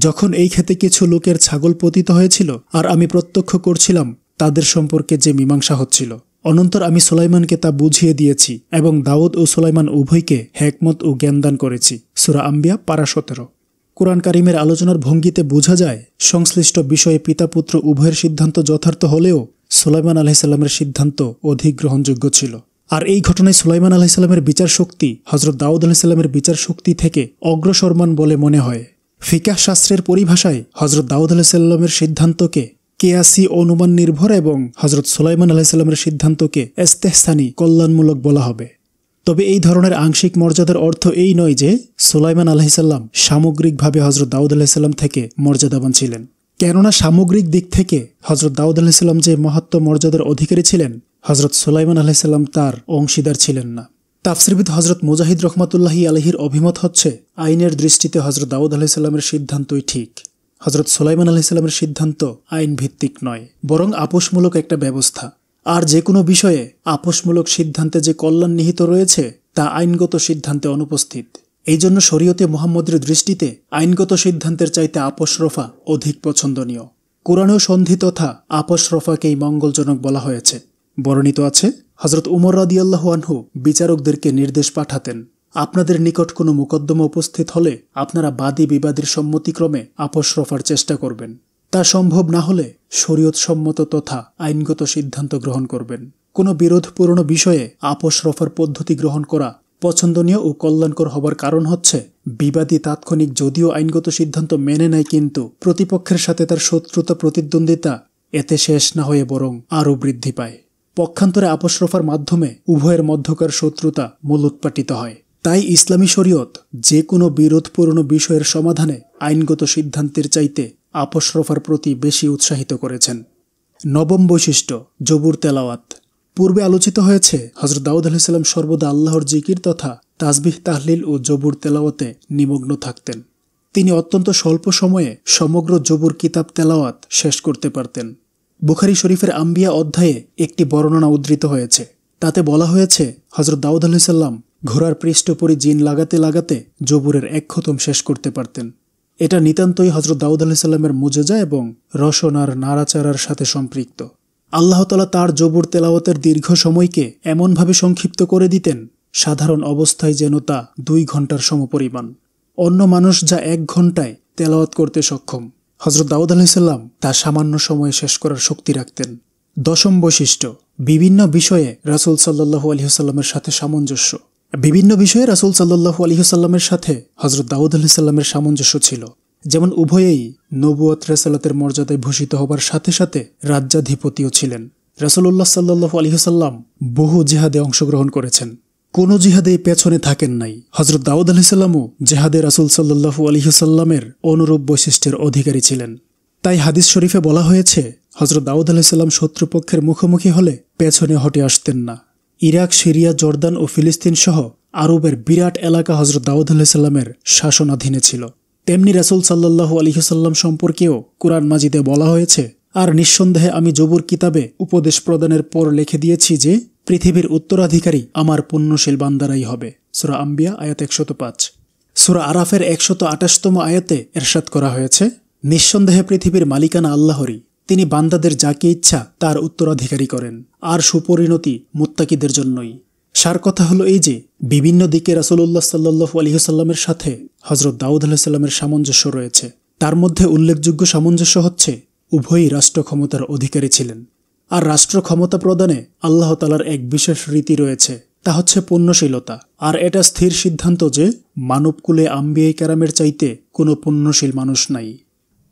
যখন এই ক্ষেতে কিছু লোকের ছাগল পতিত হয়েছিল আর আমি প্রত্যক্ষ করছিলাম তাদের সম্পর্কে যে মীমাংসা হচ্ছিল অনন্তর আমি সুলাইমানকে তা বুঝিয়ে দিয়েছি এবং দাউদ ও সুলাইমান উভয়কে হ্যাকমত ও জ্ঞানদান করেছি সুরা আম্বিয়া পারা সতেরো কোরআন কারিমের আলোচনার ভঙ্গিতে বোঝা যায় সংশ্লিষ্ট বিষয়ে পিতা পুত্র উভয়ের সিদ্ধান্ত যথার্থ হলেও সুলাইমান আলহিসাল্লামের সিদ্ধান্ত অধিক গ্রহণযোগ্য ছিল আর এই ঘটনায় সুলাইমান সাল্লামের বিচার শক্তি হজরত দাউদ সাল্লামের বিচার শক্তি থেকে অগ্রসরমান বলে মনে হয় ফিকাহ শাস্ত্রের পরিভাষায় হজরত দাউদ সাল্লামের সিদ্ধান্তকে কেয়াসি অনুমান নির্ভর এবং হজরত সুলাইমান সাল্লামের সিদ্ধান্তকে এস্তেহসানি কল্যাণমূলক বলা হবে তবে এই ধরনের আংশিক মর্যাদার অর্থ এই নয় যে সুলাইমান সাল্লাম সামগ্রিকভাবে হজরত দাউদ সাল্লাম থেকে মর্যাদাবান ছিলেন কেননা সামগ্রিক দিক থেকে হজরত দাউদ আলাহিসাল্লাম যে মহাত্ম মর্যাদার অধিকারী ছিলেন হজরত সুলাইমান আলাইসাল্লাম তার অংশীদার ছিলেন না তাফসিরবিদ হজরত মুজাহিদ রহমতুল্লাহি আলহির অভিমত হচ্ছে আইনের দৃষ্টিতে হজরত দাউদ আলাইসাল্লামের সিদ্ধান্তই ঠিক হজরত সুলাইমান আলাইসাল্লামের সিদ্ধান্ত আইন ভিত্তিক নয় বরং আপোষমূলক একটা ব্যবস্থা আর যে কোনো বিষয়ে আপোষমূলক সিদ্ধান্তে যে কল্যাণ নিহিত রয়েছে তা আইনগত সিদ্ধান্তে অনুপস্থিত এই জন্য শরীয়তে মোহাম্মদের দৃষ্টিতে আইনগত সিদ্ধান্তের চাইতে আপোষরফা অধিক পছন্দনীয় কোরআনেও সন্ধি তথা আপোষরফাকেই মঙ্গলজনক বলা হয়েছে বর্ণিত আছে হজরত উমর রাদিয়াল্লাহ আনহু বিচারকদেরকে নির্দেশ পাঠাতেন আপনাদের নিকট কোনো মোকদ্দমা উপস্থিত হলে আপনারা বাদী বিবাদের সম্মতিক্রমে আপোষ রফার চেষ্টা করবেন তা সম্ভব না হলে শরীয়ত সম্মত তথা আইনগত সিদ্ধান্ত গ্রহণ করবেন কোনো বিরোধপূর্ণ বিষয়ে আপোষ রফার পদ্ধতি গ্রহণ করা পছন্দনীয় ও কল্যাণকর হবার কারণ হচ্ছে বিবাদী তাৎক্ষণিক যদিও আইনগত সিদ্ধান্ত মেনে নেয় কিন্তু প্রতিপক্ষের সাথে তার শত্রুতা প্রতিদ্বন্দ্বিতা এতে শেষ না হয়ে বরং আরও বৃদ্ধি পায় পক্ষান্তরে আপসরফার মাধ্যমে উভয়ের মধ্যকার শত্রুতা মূল উৎপাটিত হয় তাই ইসলামী শরীয়ত যে কোনো বিরোধপূর্ণ বিষয়ের সমাধানে আইনগত সিদ্ধান্তের চাইতে আপসরফার প্রতি বেশি উৎসাহিত করেছেন নবম বৈশিষ্ট্য জবুর তেলাওয়াত পূর্বে আলোচিত হয়েছে হজরত দাউদ সাল্লাম সর্বদা আল্লাহর জিকির তথা তাজবিহ তাহলিল ও জবুর তেলাওয়াতে নিমগ্ন থাকতেন তিনি অত্যন্ত স্বল্প সময়ে সমগ্র জবুর কিতাব তেলাওয়াত শেষ করতে পারতেন বুখারি শরীফের আম্বিয়া অধ্যায়ে একটি বর্ণনা উদ্ধৃত হয়েছে তাতে বলা হয়েছে হজরত দাউদ আলাইসাল্লাম ঘোড়ার পৃষ্ঠপরি জিন লাগাতে লাগাতে জবুরের এক খতম শেষ করতে পারতেন এটা নিতান্তই হজরত দাউদ আলাইসাল্লামের মুজেজা এবং রসনার নাড়াচাড়ার সাথে সম্পৃক্ত আল্লাহতালা তার জবুর তেলাওয়াতের দীর্ঘ সময়কে এমনভাবে সংক্ষিপ্ত করে দিতেন সাধারণ অবস্থায় যেন তা দুই ঘন্টার সমপরিমাণ অন্য মানুষ যা এক ঘন্টায় তেলাওয়াত করতে সক্ষম হজরত দাউদ আলাইসাল্লাম তা সামান্য সময়ে শেষ করার শক্তি রাখতেন দশম বৈশিষ্ট্য বিভিন্ন বিষয়ে রাসুল সাল্লাহু আলহিহাল্লামের সাথে সামঞ্জস্য বিভিন্ন বিষয়ে রাসুল সাল্লাহু আলহিহাল্লামের সাথে হজরত দাউদ আলাইসাল্লামের সামঞ্জস্য ছিল যেমন উভয়েই নবুয়ত রেসালাতের মর্যাদায় ভূষিত হবার সাথে সাথে রাজ্যাধিপতিও ছিলেন রাসুল্লাহ সাল্লু আলহিহাল্লাম বহু জেহাদে অংশগ্রহণ করেছেন কোনো জিহাদে পেছনে থাকেন নাই হজরত দাউদ আলহিসাল্লামও জেহাদে রাসুল সাল্লু আলহিহাল্লামের অনুরূপ বৈশিষ্ট্যের অধিকারী ছিলেন তাই হাদিস শরীফে বলা হয়েছে হজরত দাউদ আলাহিসাল্লাম শত্রুপক্ষের মুখোমুখি হলে পেছনে হটে আসতেন না ইরাক সিরিয়া জর্দান ও ফিলিস্তিন সহ আরবের বিরাট এলাকা হজরত দাউদ আলাহিসাল্লামের শাসনাধীনে ছিল তেমনি রাসুল সাল্লাহু আলহিহাল্লাম সম্পর্কেও কোরআন মাজিদে বলা হয়েছে আর নিঃসন্দেহে আমি জবুর কিতাবে উপদেশ প্রদানের পর লিখে দিয়েছি যে পৃথিবীর উত্তরাধিকারী আমার পুণ্যশীল বান্দারাই হবে সুরা আম্বিয়া আয়াত একশত পাঁচ সুরা আরাফের একশত আঠাশতম আয়াতে এরশাদ করা হয়েছে নিঃসন্দেহে পৃথিবীর মালিকানা আল্লাহরই তিনি বান্দাদের যাকে ইচ্ছা তার উত্তরাধিকারী করেন আর সুপরিণতি মুত্তাকিদের জন্যই সার কথা হলো এই যে বিভিন্ন দিকে রাসুলুল্লাহ সাল্লু আলহিহসাল্লামের সাথে হজরত দাউদ আলাহিসাল্লামের সামঞ্জস্য রয়েছে তার মধ্যে উল্লেখযোগ্য সামঞ্জস্য হচ্ছে উভয়ই রাষ্ট্র ক্ষমতার অধিকারী ছিলেন আর রাষ্ট্র ক্ষমতা প্রদানে আল্লাহ তালার এক বিশেষ রীতি রয়েছে তা হচ্ছে পুণ্যশীলতা আর এটা স্থির সিদ্ধান্ত যে মানবকুলে আম্বিয়াই ক্যারামের চাইতে কোনো পুণ্যশীল মানুষ নাই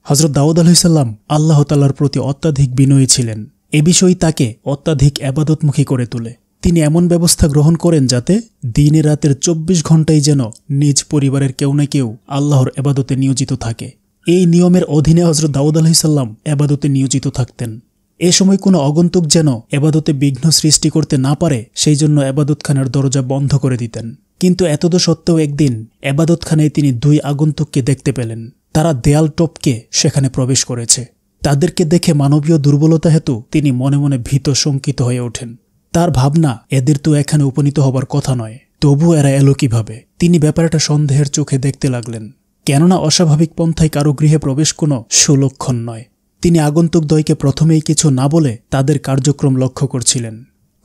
হজরত দাউদ আলাইসাল্লাম আল্লাহ তালার প্রতি অত্যাধিক বিনয়ী ছিলেন এ বিষয়ই তাকে অত্যাধিক আবাদতমুখী করে তোলে তিনি এমন ব্যবস্থা গ্রহণ করেন যাতে দিনে রাতের চব্বিশ ঘন্টাই যেন নিজ পরিবারের কেউ না কেউ আল্লাহর এবাদতে নিয়োজিত থাকে এই নিয়মের অধীনে হজরত দাউদ আলাহিসাল্লাম এবাদতে নিয়োজিত থাকতেন এ সময় কোনো অগন্তুক যেন এবাদতে বিঘ্ন সৃষ্টি করতে না পারে সেই জন্য এবাদত খানের দরজা বন্ধ করে দিতেন কিন্তু এতদ সত্ত্বেও একদিন এবাদত খানে তিনি দুই আগন্তুককে দেখতে পেলেন তারা দেয়াল টপকে সেখানে প্রবেশ করেছে তাদেরকে দেখে মানবীয় দুর্বলতা হেতু তিনি মনে মনে ভীত শঙ্কিত হয়ে ওঠেন তার ভাবনা এদের তো এখানে উপনীত হবার কথা নয় তবু এরা এলো কিভাবে তিনি ব্যাপারটা সন্দেহের চোখে দেখতে লাগলেন কেননা অস্বাভাবিক পন্থায় কারো গৃহে প্রবেশ কোনো সুলক্ষণ নয় তিনি আগন্তুকদ্বয়কে প্রথমেই কিছু না বলে তাদের কার্যক্রম লক্ষ্য করছিলেন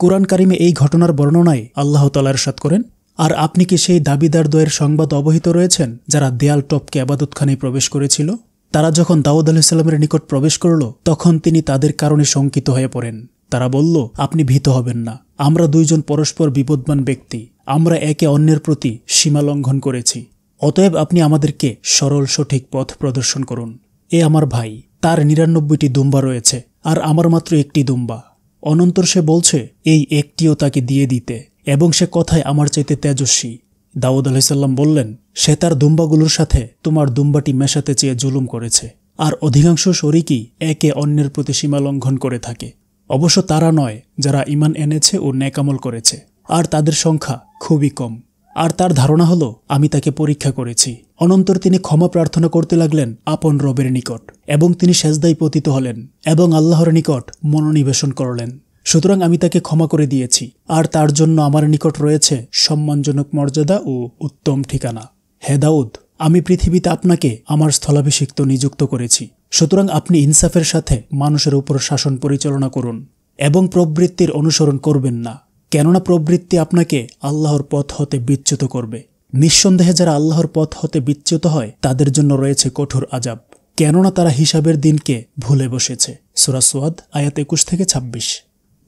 কোরআন কারিমে এই ঘটনার বর্ণনায় আল্লাহ তালার সাত করেন আর আপনি কি সেই দাবিদার দ্বয়ের সংবাদ অবহিত রয়েছেন যারা দেয়াল টপকে আবাদতখানে প্রবেশ করেছিল তারা যখন দাউদ আলাহিসাল্লামের নিকট প্রবেশ করল তখন তিনি তাদের কারণে শঙ্কিত হয়ে পড়েন তারা বলল আপনি ভীত হবেন না আমরা দুইজন পরস্পর বিপদমান ব্যক্তি আমরা একে অন্যের প্রতি সীমা লঙ্ঘন করেছি অতএব আপনি আমাদেরকে সরল সঠিক পথ প্রদর্শন করুন এ আমার ভাই তার নিরানব্বইটি দুম্বা রয়েছে আর আমার মাত্র একটি দুম্বা অনন্তর সে বলছে এই একটিও তাকে দিয়ে দিতে এবং সে কথায় আমার চাইতে তেজস্বী দাউদ আলাইসাল্লাম বললেন সে তার দুম্বাগুলোর সাথে তোমার দুম্বাটি মেশাতে চেয়ে জুলুম করেছে আর অধিকাংশ শরিকই একে অন্যের প্রতি সীমা লঙ্ঘন করে থাকে অবশ্য তারা নয় যারা ইমান এনেছে ও ন্যাকামল করেছে আর তাদের সংখ্যা খুবই কম আর তার ধারণা হলো আমি তাকে পরীক্ষা করেছি অনন্তর তিনি ক্ষমা প্রার্থনা করতে লাগলেন আপন রবের নিকট এবং তিনি সেজদায় পতিত হলেন এবং আল্লাহর নিকট মনোনিবেশন করলেন সুতরাং আমি তাকে ক্ষমা করে দিয়েছি আর তার জন্য আমার নিকট রয়েছে সম্মানজনক মর্যাদা ও উত্তম ঠিকানা হে দাউদ আমি পৃথিবীতে আপনাকে আমার স্থলাভিষিক্ত নিযুক্ত করেছি সুতরাং আপনি ইনসাফের সাথে মানুষের উপর শাসন পরিচালনা করুন এবং প্রবৃত্তির অনুসরণ করবেন না কেননা প্রবৃত্তি আপনাকে আল্লাহর পথ হতে বিচ্যুত করবে নিঃসন্দেহে যারা আল্লাহর পথ হতে বিচ্যুত হয় তাদের জন্য রয়েছে কঠোর আজাব কেননা তারা হিসাবের দিনকে ভুলে বসেছে সুরাসওয়াদ আয়াত একুশ থেকে ছাব্বিশ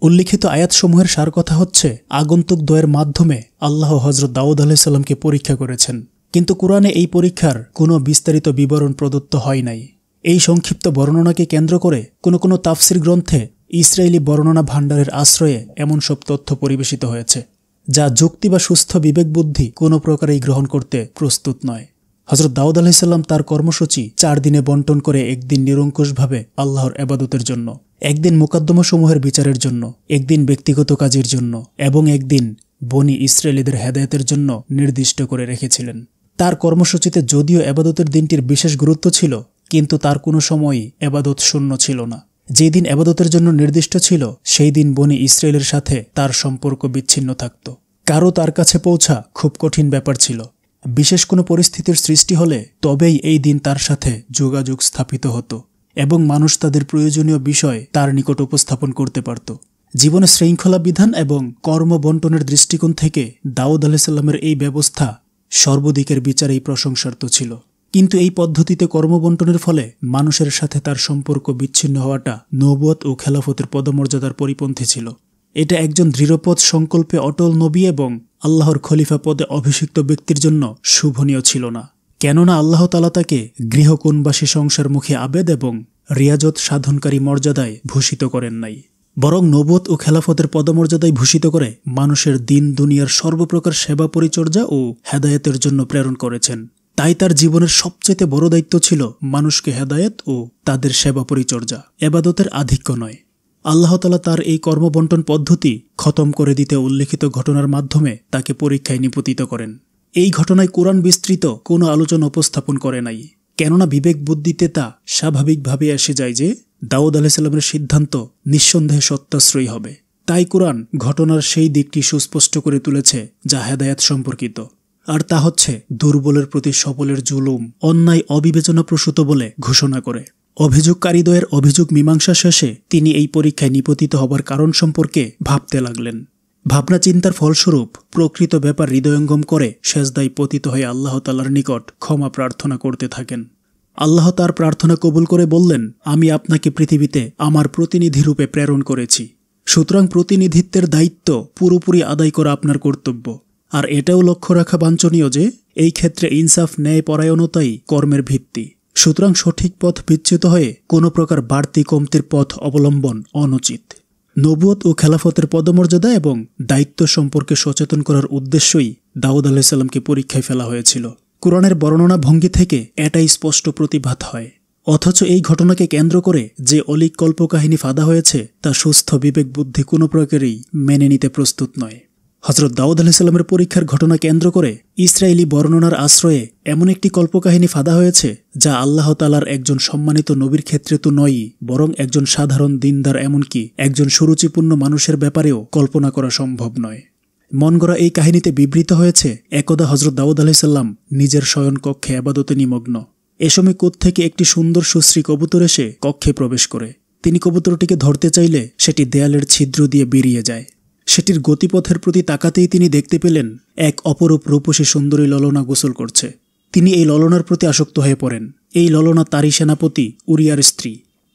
উল্লিখিত আয়াতসমূহের সার কথা হচ্ছে আগন্তুক দয়ের মাধ্যমে আল্লাহ হজরত দাউদ আলাইসাল্লামকে পরীক্ষা করেছেন কিন্তু কোরআনে এই পরীক্ষার কোনো বিস্তারিত বিবরণ প্রদত্ত হয় নাই এই সংক্ষিপ্ত বর্ণনাকে কেন্দ্র করে কোনো কোনো তাফসির গ্রন্থে ইসরায়েলি বর্ণনা ভাণ্ডারের আশ্রয়ে এমন সব তথ্য পরিবেশিত হয়েছে যা যুক্তি বা সুস্থ বিবেকবুদ্ধি কোনো প্রকারেই গ্রহণ করতে প্রস্তুত নয় হজরত দাউদ আলাহিসাল্লাম তার কর্মসূচি চার দিনে বন্টন করে একদিন নিরঙ্কুশভাবে আল্লাহর এবাদতের জন্য একদিন মোকদ্দমাসমূহের বিচারের জন্য একদিন ব্যক্তিগত কাজের জন্য এবং একদিন বনি ইসরায়েলিদের হেদায়তের জন্য নির্দিষ্ট করে রেখেছিলেন তার কর্মসূচিতে যদিও এবাদতের দিনটির বিশেষ গুরুত্ব ছিল কিন্তু তার কোনো সময়ই এবাদত শূন্য ছিল না যে দিন আবাদতের জন্য নির্দিষ্ট ছিল সেই দিন বনি ইসরায়েলের সাথে তার সম্পর্ক বিচ্ছিন্ন থাকত কারও তার কাছে পৌঁছা খুব কঠিন ব্যাপার ছিল বিশেষ কোনো পরিস্থিতির সৃষ্টি হলে তবেই এই দিন তার সাথে যোগাযোগ স্থাপিত হতো এবং মানুষ তাদের প্রয়োজনীয় বিষয় তার নিকট উপস্থাপন করতে পারত জীবনে শৃঙ্খলা বিধান এবং কর্মবন্টনের দৃষ্টিকোণ থেকে দাউদ আলাহিসাল্লামের এই ব্যবস্থা সর্বদিকের বিচারেই প্রশংসার্থ ছিল কিন্তু এই পদ্ধতিতে কর্মবন্টনের ফলে মানুষের সাথে তার সম্পর্ক বিচ্ছিন্ন হওয়াটা নবুয়ত ও খেলাফতের পদমর্যাদার পরিপন্থী ছিল এটা একজন দৃঢ়পথ সংকল্পে অটল নবী এবং আল্লাহর খলিফা পদে অভিষিক্ত ব্যক্তির জন্য শুভনীয় ছিল না কেননা আল্লাহ তালা তাকে গৃহকোণবাসী মুখে আবেদ এবং রিয়াজত সাধনকারী মর্যাদায় ভূষিত করেন নাই বরং নবত ও খেলাফতের পদমর্যাদায় ভূষিত করে মানুষের দিন দুনিয়ার সর্বপ্রকার সেবা পরিচর্যা ও হেদায়তের জন্য প্রেরণ করেছেন তাই তার জীবনের সবচেয়ে বড় দায়িত্ব ছিল মানুষকে হেদায়েত ও তাদের সেবা পরিচর্যা এবাদতের আধিক্য নয় আল্লাহতালা তার এই কর্মবন্টন পদ্ধতি খতম করে দিতে উল্লেখিত ঘটনার মাধ্যমে তাকে পরীক্ষায় নিপতিত করেন এই ঘটনায় কোরআন বিস্তৃত কোনো আলোচনা উপস্থাপন করে নাই কেননা বিবেক বুদ্ধিতে তা স্বাভাবিকভাবে এসে যায় যে দাউদ আলাহিসাল্লামের সিদ্ধান্ত নিঃসন্দেহে সত্যাশ্রয়ী হবে তাই কোরআন ঘটনার সেই দিকটি সুস্পষ্ট করে তুলেছে যা হেদায়াত সম্পর্কিত আর তা হচ্ছে দুর্বলের প্রতি সবলের জুলুম অন্যায় অবিবেচনা প্রসূত বলে ঘোষণা করে অভিযোগকারীদ্বয়ের অভিযোগ মীমাংসা শেষে তিনি এই পরীক্ষায় নিপতিত হবার কারণ সম্পর্কে ভাবতে লাগলেন ভাবনা চিন্তার ফলস্বরূপ প্রকৃত ব্যাপার হৃদয়ঙ্গম করে শেষদাই পতিত হয়ে আল্লাহ তালার নিকট ক্ষমা প্রার্থনা করতে থাকেন আল্লাহ তার প্রার্থনা কবুল করে বললেন আমি আপনাকে পৃথিবীতে আমার প্রতিনিধি রূপে প্রেরণ করেছি সুতরাং প্রতিনিধিত্বের দায়িত্ব পুরোপুরি আদায় করা আপনার কর্তব্য আর এটাও লক্ষ্য রাখা বাঞ্ছনীয় যে এই ক্ষেত্রে ইনসাফ ন্যায় পরায়ণতাই কর্মের ভিত্তি সুতরাং সঠিক পথ বিচ্যুত হয়ে কোনো প্রকার বাড়তি কমতির পথ অবলম্বন অনুচিত নবুয়ত ও খেলাফতের পদমর্যাদা এবং দায়িত্ব সম্পর্কে সচেতন করার উদ্দেশ্যই দাউদ আলাহিসাল্লামকে পরীক্ষায় ফেলা হয়েছিল কোরআনের বর্ণনা ভঙ্গি থেকে এটাই স্পষ্ট প্রতিভাত হয় অথচ এই ঘটনাকে কেন্দ্র করে যে অলিক কল্পকাহিনী ফাঁদা হয়েছে তা সুস্থ বিবেক বুদ্ধি কোনো প্রকারেই মেনে নিতে প্রস্তুত নয় হজরত দাউদ আলাহিসাল্লামের পরীক্ষার ঘটনা কেন্দ্র করে ইসরায়েলি বর্ণনার আশ্রয়ে এমন একটি কল্পকাহিনী ফাঁদা হয়েছে যা আল্লাহ তালার একজন সম্মানিত নবীর ক্ষেত্রে তো নয়ই বরং একজন সাধারণ দিনদার এমনকি একজন সুরুচিপূর্ণ মানুষের ব্যাপারেও কল্পনা করা সম্ভব নয় মনগড়া এই কাহিনীতে বিবৃত হয়েছে একদা হজরত দাউদ আলাহিসাল্লাম নিজের শয়ন কক্ষে আবাদতে নিমগ্ন এ সময় কোথেকে একটি সুন্দর সুশ্রী কবুতর এসে কক্ষে প্রবেশ করে তিনি কবুতরটিকে ধরতে চাইলে সেটি দেয়ালের ছিদ্র দিয়ে বেরিয়ে যায় সেটির গতিপথের প্রতি তাকাতেই তিনি দেখতে পেলেন এক অপরূপ রূপসী সুন্দরী ললনা গোসল করছে তিনি এই ললনার প্রতি আসক্ত হয়ে পড়েন এই ললনা তারই সেনাপতি উরিয়ার স্ত্রী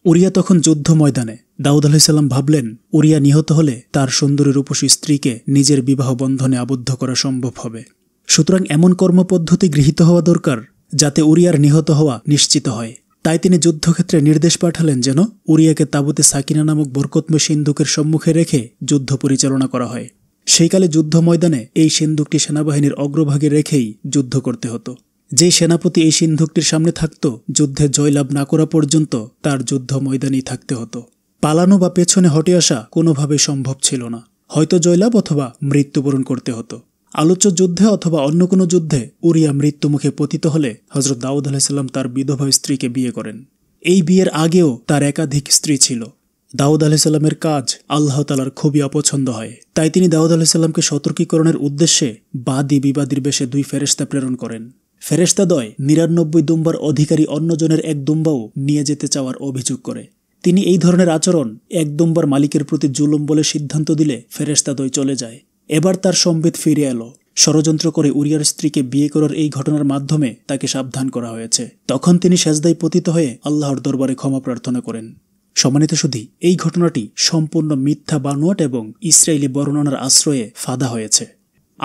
উরিয়া তখন যুদ্ধ ময়দানে দাউদ আলাইসাল্লাম ভাবলেন উরিয়া নিহত হলে তার সুন্দরী রূপসী স্ত্রীকে নিজের বিবাহ বন্ধনে আবদ্ধ করা সম্ভব হবে সুতরাং এমন কর্মপদ্ধতি গৃহীত হওয়া দরকার যাতে উরিয়ার নিহত হওয়া নিশ্চিত হয় তাই তিনি যুদ্ধক্ষেত্রে নির্দেশ পাঠালেন যেন উরিয়াকে তাবুতে সাকিনা নামক বরকতময় সিন্ধুকের সম্মুখে রেখে যুদ্ধ পরিচালনা করা হয় সেইকালে যুদ্ধ ময়দানে এই সিন্ধুকটি সেনাবাহিনীর অগ্রভাগে রেখেই যুদ্ধ করতে হতো যে সেনাপতি এই সিন্ধুকটির সামনে থাকত যুদ্ধে জয়লাভ না করা পর্যন্ত তার যুদ্ধ ময়দানেই থাকতে হতো পালানো বা পেছনে হটে আসা কোনোভাবে সম্ভব ছিল না হয়তো জয়লাভ অথবা মৃত্যুবরণ করতে হতো আলোচ্য যুদ্ধে অথবা অন্য কোনো যুদ্ধে উরিয়া মৃত্যুমুখে পতিত হলে হজরত দাউদ আলাহিসাল্লাম তার বিধবা স্ত্রীকে বিয়ে করেন এই বিয়ের আগেও তার একাধিক স্ত্রী ছিল দাউদ আলাহিসাল্লামের কাজ আল্লাহ তালার খুবই অপছন্দ হয় তাই তিনি দাউদ আলাহিসাল্লামকে সতর্কীকরণের উদ্দেশ্যে বাদী বিবাদীর বেশে দুই ফেরেস্তা প্রেরণ করেন ফেরেস্তাদয় নিরানব্বই দুম্বার অধিকারী অন্যজনের এক দুম্বাও নিয়ে যেতে চাওয়ার অভিযোগ করে তিনি এই ধরনের আচরণ এক দুম্বার মালিকের প্রতি জুলুম বলে সিদ্ধান্ত দিলে ফেরেস্তাদয় চলে যায় এবার তার সম্বিত ফিরে এলো ষড়যন্ত্র করে উরিয়ার স্ত্রীকে বিয়ে করার এই ঘটনার মাধ্যমে তাকে সাবধান করা হয়েছে তখন তিনি সেজদাই পতিত হয়ে আল্লাহর দরবারে ক্ষমা প্রার্থনা করেন সমানিত শুধু এই ঘটনাটি সম্পূর্ণ মিথ্যা বানোয়াট এবং ইসরায়েলি বর্ণনার আশ্রয়ে ফাঁদা হয়েছে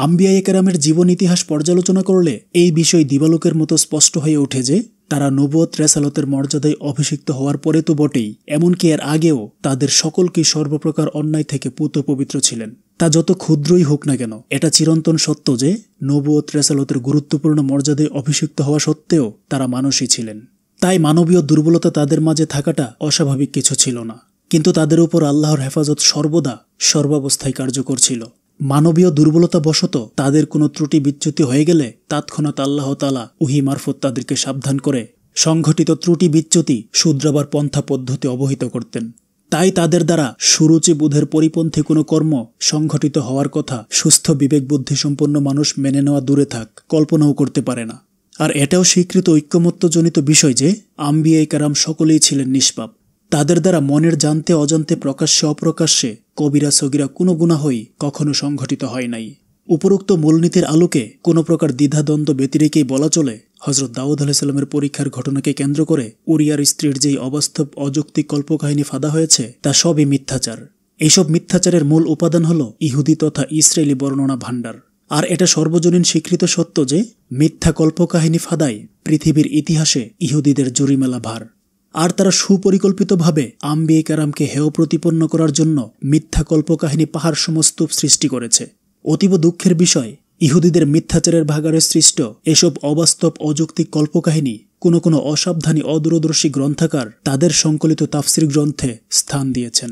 আম্বিয়া একরামের জীবন ইতিহাস পর্যালোচনা করলে এই বিষয় দিবালোকের মতো স্পষ্ট হয়ে ওঠে যে তারা নবত রেসালতের মর্যাদায় অভিষিক্ত হওয়ার পরে তো বটেই এমনকি এর আগেও তাদের সকলকেই সর্বপ্রকার অন্যায় থেকে পুত পবিত্র ছিলেন তা যত ক্ষুদ্রই হোক না কেন এটা চিরন্তন সত্য যে নবুয়ত রেসালতের গুরুত্বপূর্ণ মর্যাদায় অভিষিক্ত হওয়া সত্ত্বেও তারা মানুষই ছিলেন তাই মানবীয় দুর্বলতা তাদের মাঝে থাকাটা অস্বাভাবিক কিছু ছিল না কিন্তু তাদের উপর আল্লাহর হেফাজত সর্বদা সর্বাবস্থায় কার্যকর ছিল মানবীয় দুর্বলতা বশত তাদের কোনো ত্রুটি বিচ্যুতি হয়ে গেলে তৎক্ষণাৎ আল্লাহ তালা উহি মারফত তাদেরকে সাবধান করে সংঘটিত ত্রুটি বিচ্যুতি শুদ্রাবার পন্থা পদ্ধতি অবহিত করতেন তাই তাদের দ্বারা সুরুচি বোধের পরিপন্থী কোনো কর্ম সংঘটিত হওয়ার কথা সুস্থ বিবেক বুদ্ধিসম্পন্ন মানুষ মেনে নেওয়া দূরে থাক কল্পনাও করতে পারে না আর এটাও স্বীকৃত ঐক্যমত্যজনিত বিষয় যে আম্বিয়াই কারাম সকলেই ছিলেন নিষ্পাপ তাদের দ্বারা মনের জানতে অজান্তে প্রকাশ্যে অপ্রকাশ্যে কবিরা সগিরা কোনো হই কখনো সংঘটিত হয় নাই উপরোক্ত মূলনীতির আলোকে কোনো প্রকার দ্বিধাদ্বন্দ্ব ব্যতিরেকেই বলা চলে হজরত দাউদ আলাইসাল্লামের পরীক্ষার ঘটনাকে কেন্দ্র করে উরিয়ার স্ত্রীর যেই অবাস্তব অযৌক্তিক কল্পকাহিনী ফাঁদা হয়েছে তা সবই মিথ্যাচার এইসব মিথ্যাচারের মূল উপাদান হল ইহুদি তথা ইসরায়েলি বর্ণনা ভাণ্ডার আর এটা সর্বজনীন স্বীকৃত সত্য যে মিথ্যা কল্পকাহিনী ফাদায় পৃথিবীর ইতিহাসে ইহুদিদের জরিমেলা ভার আর তারা সুপরিকল্পিতভাবে আম্বিয়ে কারামকে হেয় প্রতিপন্ন করার জন্য মিথ্যা কল্পকাহিনী পাহাড় সমস্তূপ সৃষ্টি করেছে অতীব দুঃখের বিষয় ইহুদিদের মিথ্যাচারের ভাগারে সৃষ্ট এসব অবাস্তব অযৌক্তিক কল্পকাহিনী কোনো কোনো অসাবধানী অদূরদর্শী গ্রন্থাকার তাদের সংকলিত তাফসির গ্রন্থে স্থান দিয়েছেন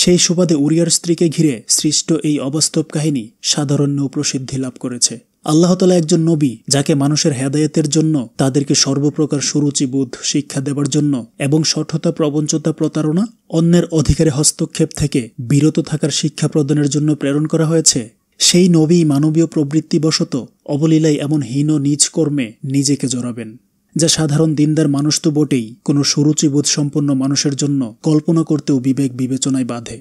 সেই সুবাদে উরিয়ার স্ত্রীকে ঘিরে সৃষ্ট এই অবাস্তব কাহিনী সাধারণ প্রসিদ্ধি লাভ করেছে আল্লাহতলা একজন নবী যাকে মানুষের হেদায়েতের জন্য তাদেরকে সর্বপ্রকার সুরুচিবোধ শিক্ষা দেবার জন্য এবং সঠতা প্রবঞ্চতা প্রতারণা অন্যের অধিকারে হস্তক্ষেপ থেকে বিরত থাকার শিক্ষা প্রদানের জন্য প্রেরণ করা হয়েছে সেই নবী মানবীয় প্রবৃত্তিবশত অবলীলায় এমন হীন নিজ কর্মে নিজেকে জড়াবেন যা সাধারণ দিনদার মানুষ তো বটেই কোনো সুরুচিবোধ সম্পন্ন মানুষের জন্য কল্পনা করতেও বিবেক বিবেচনায় বাঁধে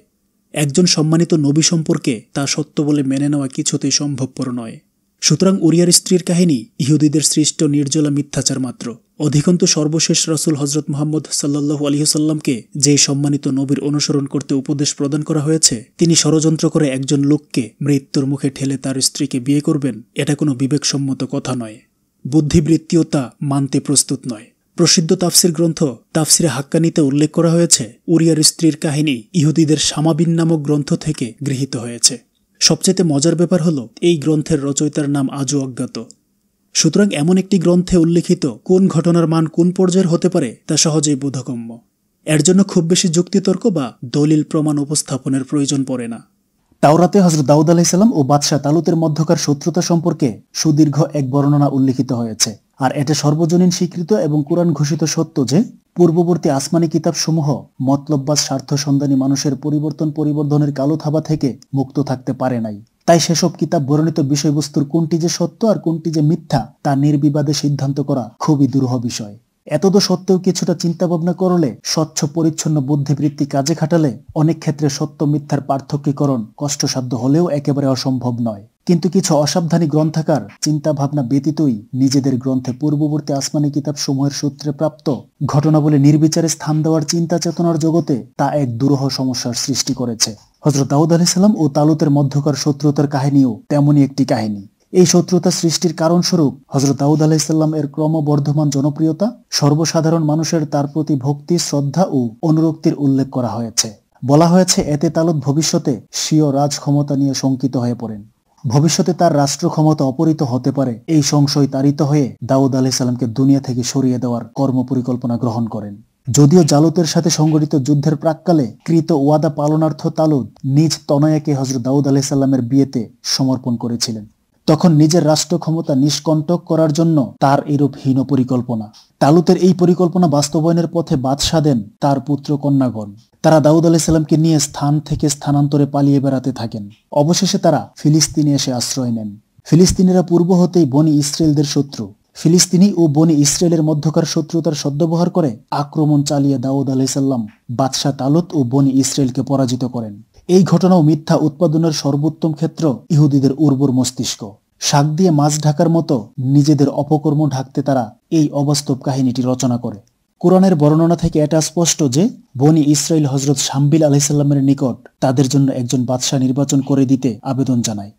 একজন সম্মানিত নবী সম্পর্কে তা সত্য বলে মেনে নেওয়া কিছুতেই সম্ভবপর নয় সুতরাং উরিয়ার স্ত্রীর কাহিনী ইহুদিদের সৃষ্ট নির্জলা মিথ্যাচার মাত্র অধিকন্তু সর্বশেষ রাসুল হজরত মোহাম্মদ সাল্লাহু আলহিহসাল্লামকে যে সম্মানিত নবীর অনুসরণ করতে উপদেশ প্রদান করা হয়েছে তিনি ষড়যন্ত্র করে একজন লোককে মৃত্যুর মুখে ঠেলে তার স্ত্রীকে বিয়ে করবেন এটা কোনো বিবেকসম্মত কথা নয় বুদ্ধিবৃত্তীয়তা মানতে প্রস্তুত নয় প্রসিদ্ধ তাফসির গ্রন্থ তাফসিরে হাক্কানিতে উল্লেখ করা হয়েছে উরিয়ার স্ত্রীর কাহিনী ইহুদিদের সামাবিন নামক গ্রন্থ থেকে গৃহীত হয়েছে সবচেয়ে মজার ব্যাপার হলো এই গ্রন্থের রচয়িতার নাম আজও অজ্ঞাত সুতরাং এমন একটি গ্রন্থে উল্লিখিত কোন ঘটনার মান কোন পর্যায়ের হতে পারে তা সহজেই বোধগম্য এর জন্য খুব বেশি যুক্তিতর্ক বা দলিল প্রমাণ উপস্থাপনের প্রয়োজন পড়ে না তাওরাতে হজরত দাউদ আলাইসাল্লাম ও বাদশাহ তালুতের মধ্যকার শত্রুতা সম্পর্কে সুদীর্ঘ এক বর্ণনা উল্লিখিত হয়েছে আর এটা সর্বজনীন স্বীকৃত এবং কোরআন ঘোষিত সত্য যে পূর্ববর্তী আসমানি কিতাবসমূহ মতলব্বাস স্বার্থ সন্ধানী মানুষের পরিবর্তন পরিবর্ধনের কালো থাবা থেকে মুক্ত থাকতে পারে নাই তাই সেসব কিতাব বর্ণিত বিষয়বস্তুর কোনটি যে সত্য আর কোনটি যে মিথ্যা তা নির্বিবাদে সিদ্ধান্ত করা খুবই দুরূহ বিষয় এতদ সত্ত্বেও কিছুটা চিন্তা ভাবনা করলে স্বচ্ছ পরিচ্ছন্ন বুদ্ধিবৃত্তি কাজে খাটালে অনেক ক্ষেত্রে সত্য মিথ্যার পার্থক্যকরণ কষ্টসাধ্য হলেও একেবারে অসম্ভব নয় কিন্তু কিছু অসাবধানী গ্রন্থাকার চিন্তা ভাবনা ব্যতীতই নিজেদের গ্রন্থে পূর্ববর্তী আসমানি কিতাব সমূহের সূত্রে প্রাপ্ত বলে নির্বিচারে স্থান দেওয়ার চিন্তা চেতনার জগতে তা এক দুরূহ সমস্যার সৃষ্টি করেছে হজরত দাউদ আলাইসাল্লাম ও তালুতের মধ্যকার শত্রুতার কাহিনীও তেমনই একটি কাহিনী এই শত্রুতা সৃষ্টির কারণস্বরূপ হজরত দাউদ আলাহিসাল্লাম এর ক্রমবর্ধমান জনপ্রিয়তা সর্বসাধারণ মানুষের তার প্রতি ভক্তি শ্রদ্ধা ও অনুরক্তির উল্লেখ করা হয়েছে বলা হয়েছে এতে তালুত ভবিষ্যতে স্বীয় রাজ ক্ষমতা নিয়ে শঙ্কিত হয়ে পড়েন ভবিষ্যতে তার রাষ্ট্র ক্ষমতা অপরিত হতে পারে এই সংশয় তারিত হয়ে দাউদ আলি সালামকে দুনিয়া থেকে সরিয়ে দেওয়ার কর্মপরিকল্পনা গ্রহণ করেন যদিও জালুতের সাথে সংগঠিত যুদ্ধের প্রাককালে কৃত ওয়াদা পালনার্থ তালুদ নিজ তনয়াকে হজরত দাউদ আলি সাল্লামের বিয়েতে সমর্পণ করেছিলেন তখন নিজের রাষ্ট্র ক্ষমতা নিষ্কণ্টক করার জন্য তার এরূপ হীন পরিকল্পনা তালুতের এই পরিকল্পনা বাস্তবায়নের পথে বাদশা দেন তার পুত্র কন্যাগণ তারা দাউদ আলাইসাল্লামকে নিয়ে স্থান থেকে স্থানান্তরে পালিয়ে বেড়াতে থাকেন অবশেষে তারা ফিলিস্তিনে এসে আশ্রয় নেন ফিলিস্তিনিরা পূর্ব হতেই বনি ইসরায়েলদের শত্রু ফিলিস্তিনি ও বনি ইসরায়েলের মধ্যকার শত্রুতার সদ্ব্যবহার করে আক্রমণ চালিয়ে দাউদ আলাইসাল্লাম বাদশাহ তালুত ও বনি ইসরায়েলকে পরাজিত করেন এই ঘটনাও মিথ্যা উৎপাদনের সর্বোত্তম ক্ষেত্র ইহুদিদের উর্বর মস্তিষ্ক শাক দিয়ে মাছ ঢাকার মতো নিজেদের অপকর্ম ঢাকতে তারা এই অবাস্তব কাহিনীটি রচনা করে কোরআনের বর্ণনা থেকে এটা স্পষ্ট যে বনি ইসরায়েল হজরত শাম্বিল আলাইসাল্লামের নিকট তাদের জন্য একজন বাদশাহ নির্বাচন করে দিতে আবেদন জানায়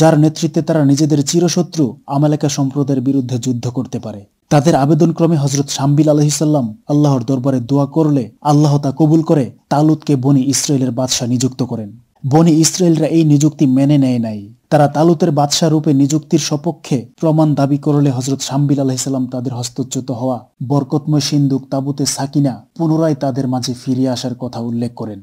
যার নেতৃত্বে তারা নিজেদের চিরশত্রু আমালেকা সম্প্রদায়ের বিরুদ্ধে যুদ্ধ করতে পারে তাদের আবেদনক্রমে হজরত শাম্বিল আলহিসাল্লাম আল্লাহর দরবারে দোয়া করলে আল্লাহ তা কবুল করে তালুদকে বনি ইসরায়েলের বাদশাহ নিযুক্ত করেন বনি ইসরায়েলরা এই নিযুক্তি মেনে নেয় নাই তারা তালুতের বাদশাহ রূপে নিযুক্তির সপক্ষে প্রমাণ দাবি করলে হজরত শাম্বিল আলাহিসাল্লাম তাদের হস্তচ্যুত হওয়া বরকতময় সিন্দুক তাবুতে সাকিনা পুনরায় তাদের মাঝে ফিরিয়ে আসার কথা উল্লেখ করেন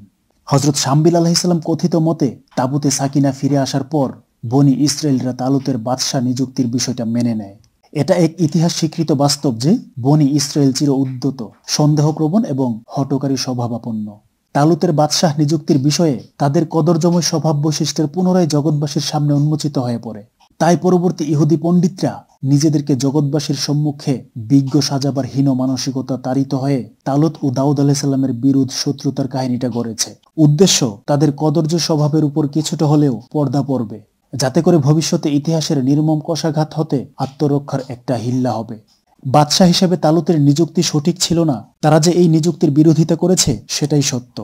হজরত শাম্বিল আলাহিসাল্লাম কথিত মতে তাবুতে সাকিনা ফিরে আসার পর বনি ইসরায়েলরা তালুতের বাদশাহ নিযুক্তির বিষয়টা মেনে নেয় এটা এক ইতিহাস স্বীকৃত বাস্তব যে বনি ইসরায়েল চির উদ্যত সন্দেহপ্রবণ এবং হটকারী স্বভাবাপন্ন তালুতের বাদশাহ নিযুক্তির বিষয়ে তাদের কদরজময় স্বভাব বৈশিষ্ট্যের পুনরায় জগৎবাসীর সামনে উন্মোচিত হয়ে পড়ে তাই পরবর্তী ইহুদি পণ্ডিতরা নিজেদেরকে জগৎবাসীর সম্মুখে বিজ্ঞ সাজাবার হীন মানসিকতা তাড়িত হয়ে তালুত ও দাউদ আলাহিসাল্লামের বিরোধ শত্রুতার কাহিনীটা গড়েছে উদ্দেশ্য তাদের কদর্য স্বভাবের উপর কিছুটা হলেও পর্দা পড়বে যাতে করে ভবিষ্যতে ইতিহাসের নির্মম কষাঘাত হতে আত্মরক্ষার একটা হিল্লা হবে বাদশাহ হিসেবে তালুতের নিযুক্তি সঠিক ছিল না তারা যে এই নিযুক্তির বিরোধিতা করেছে সেটাই সত্য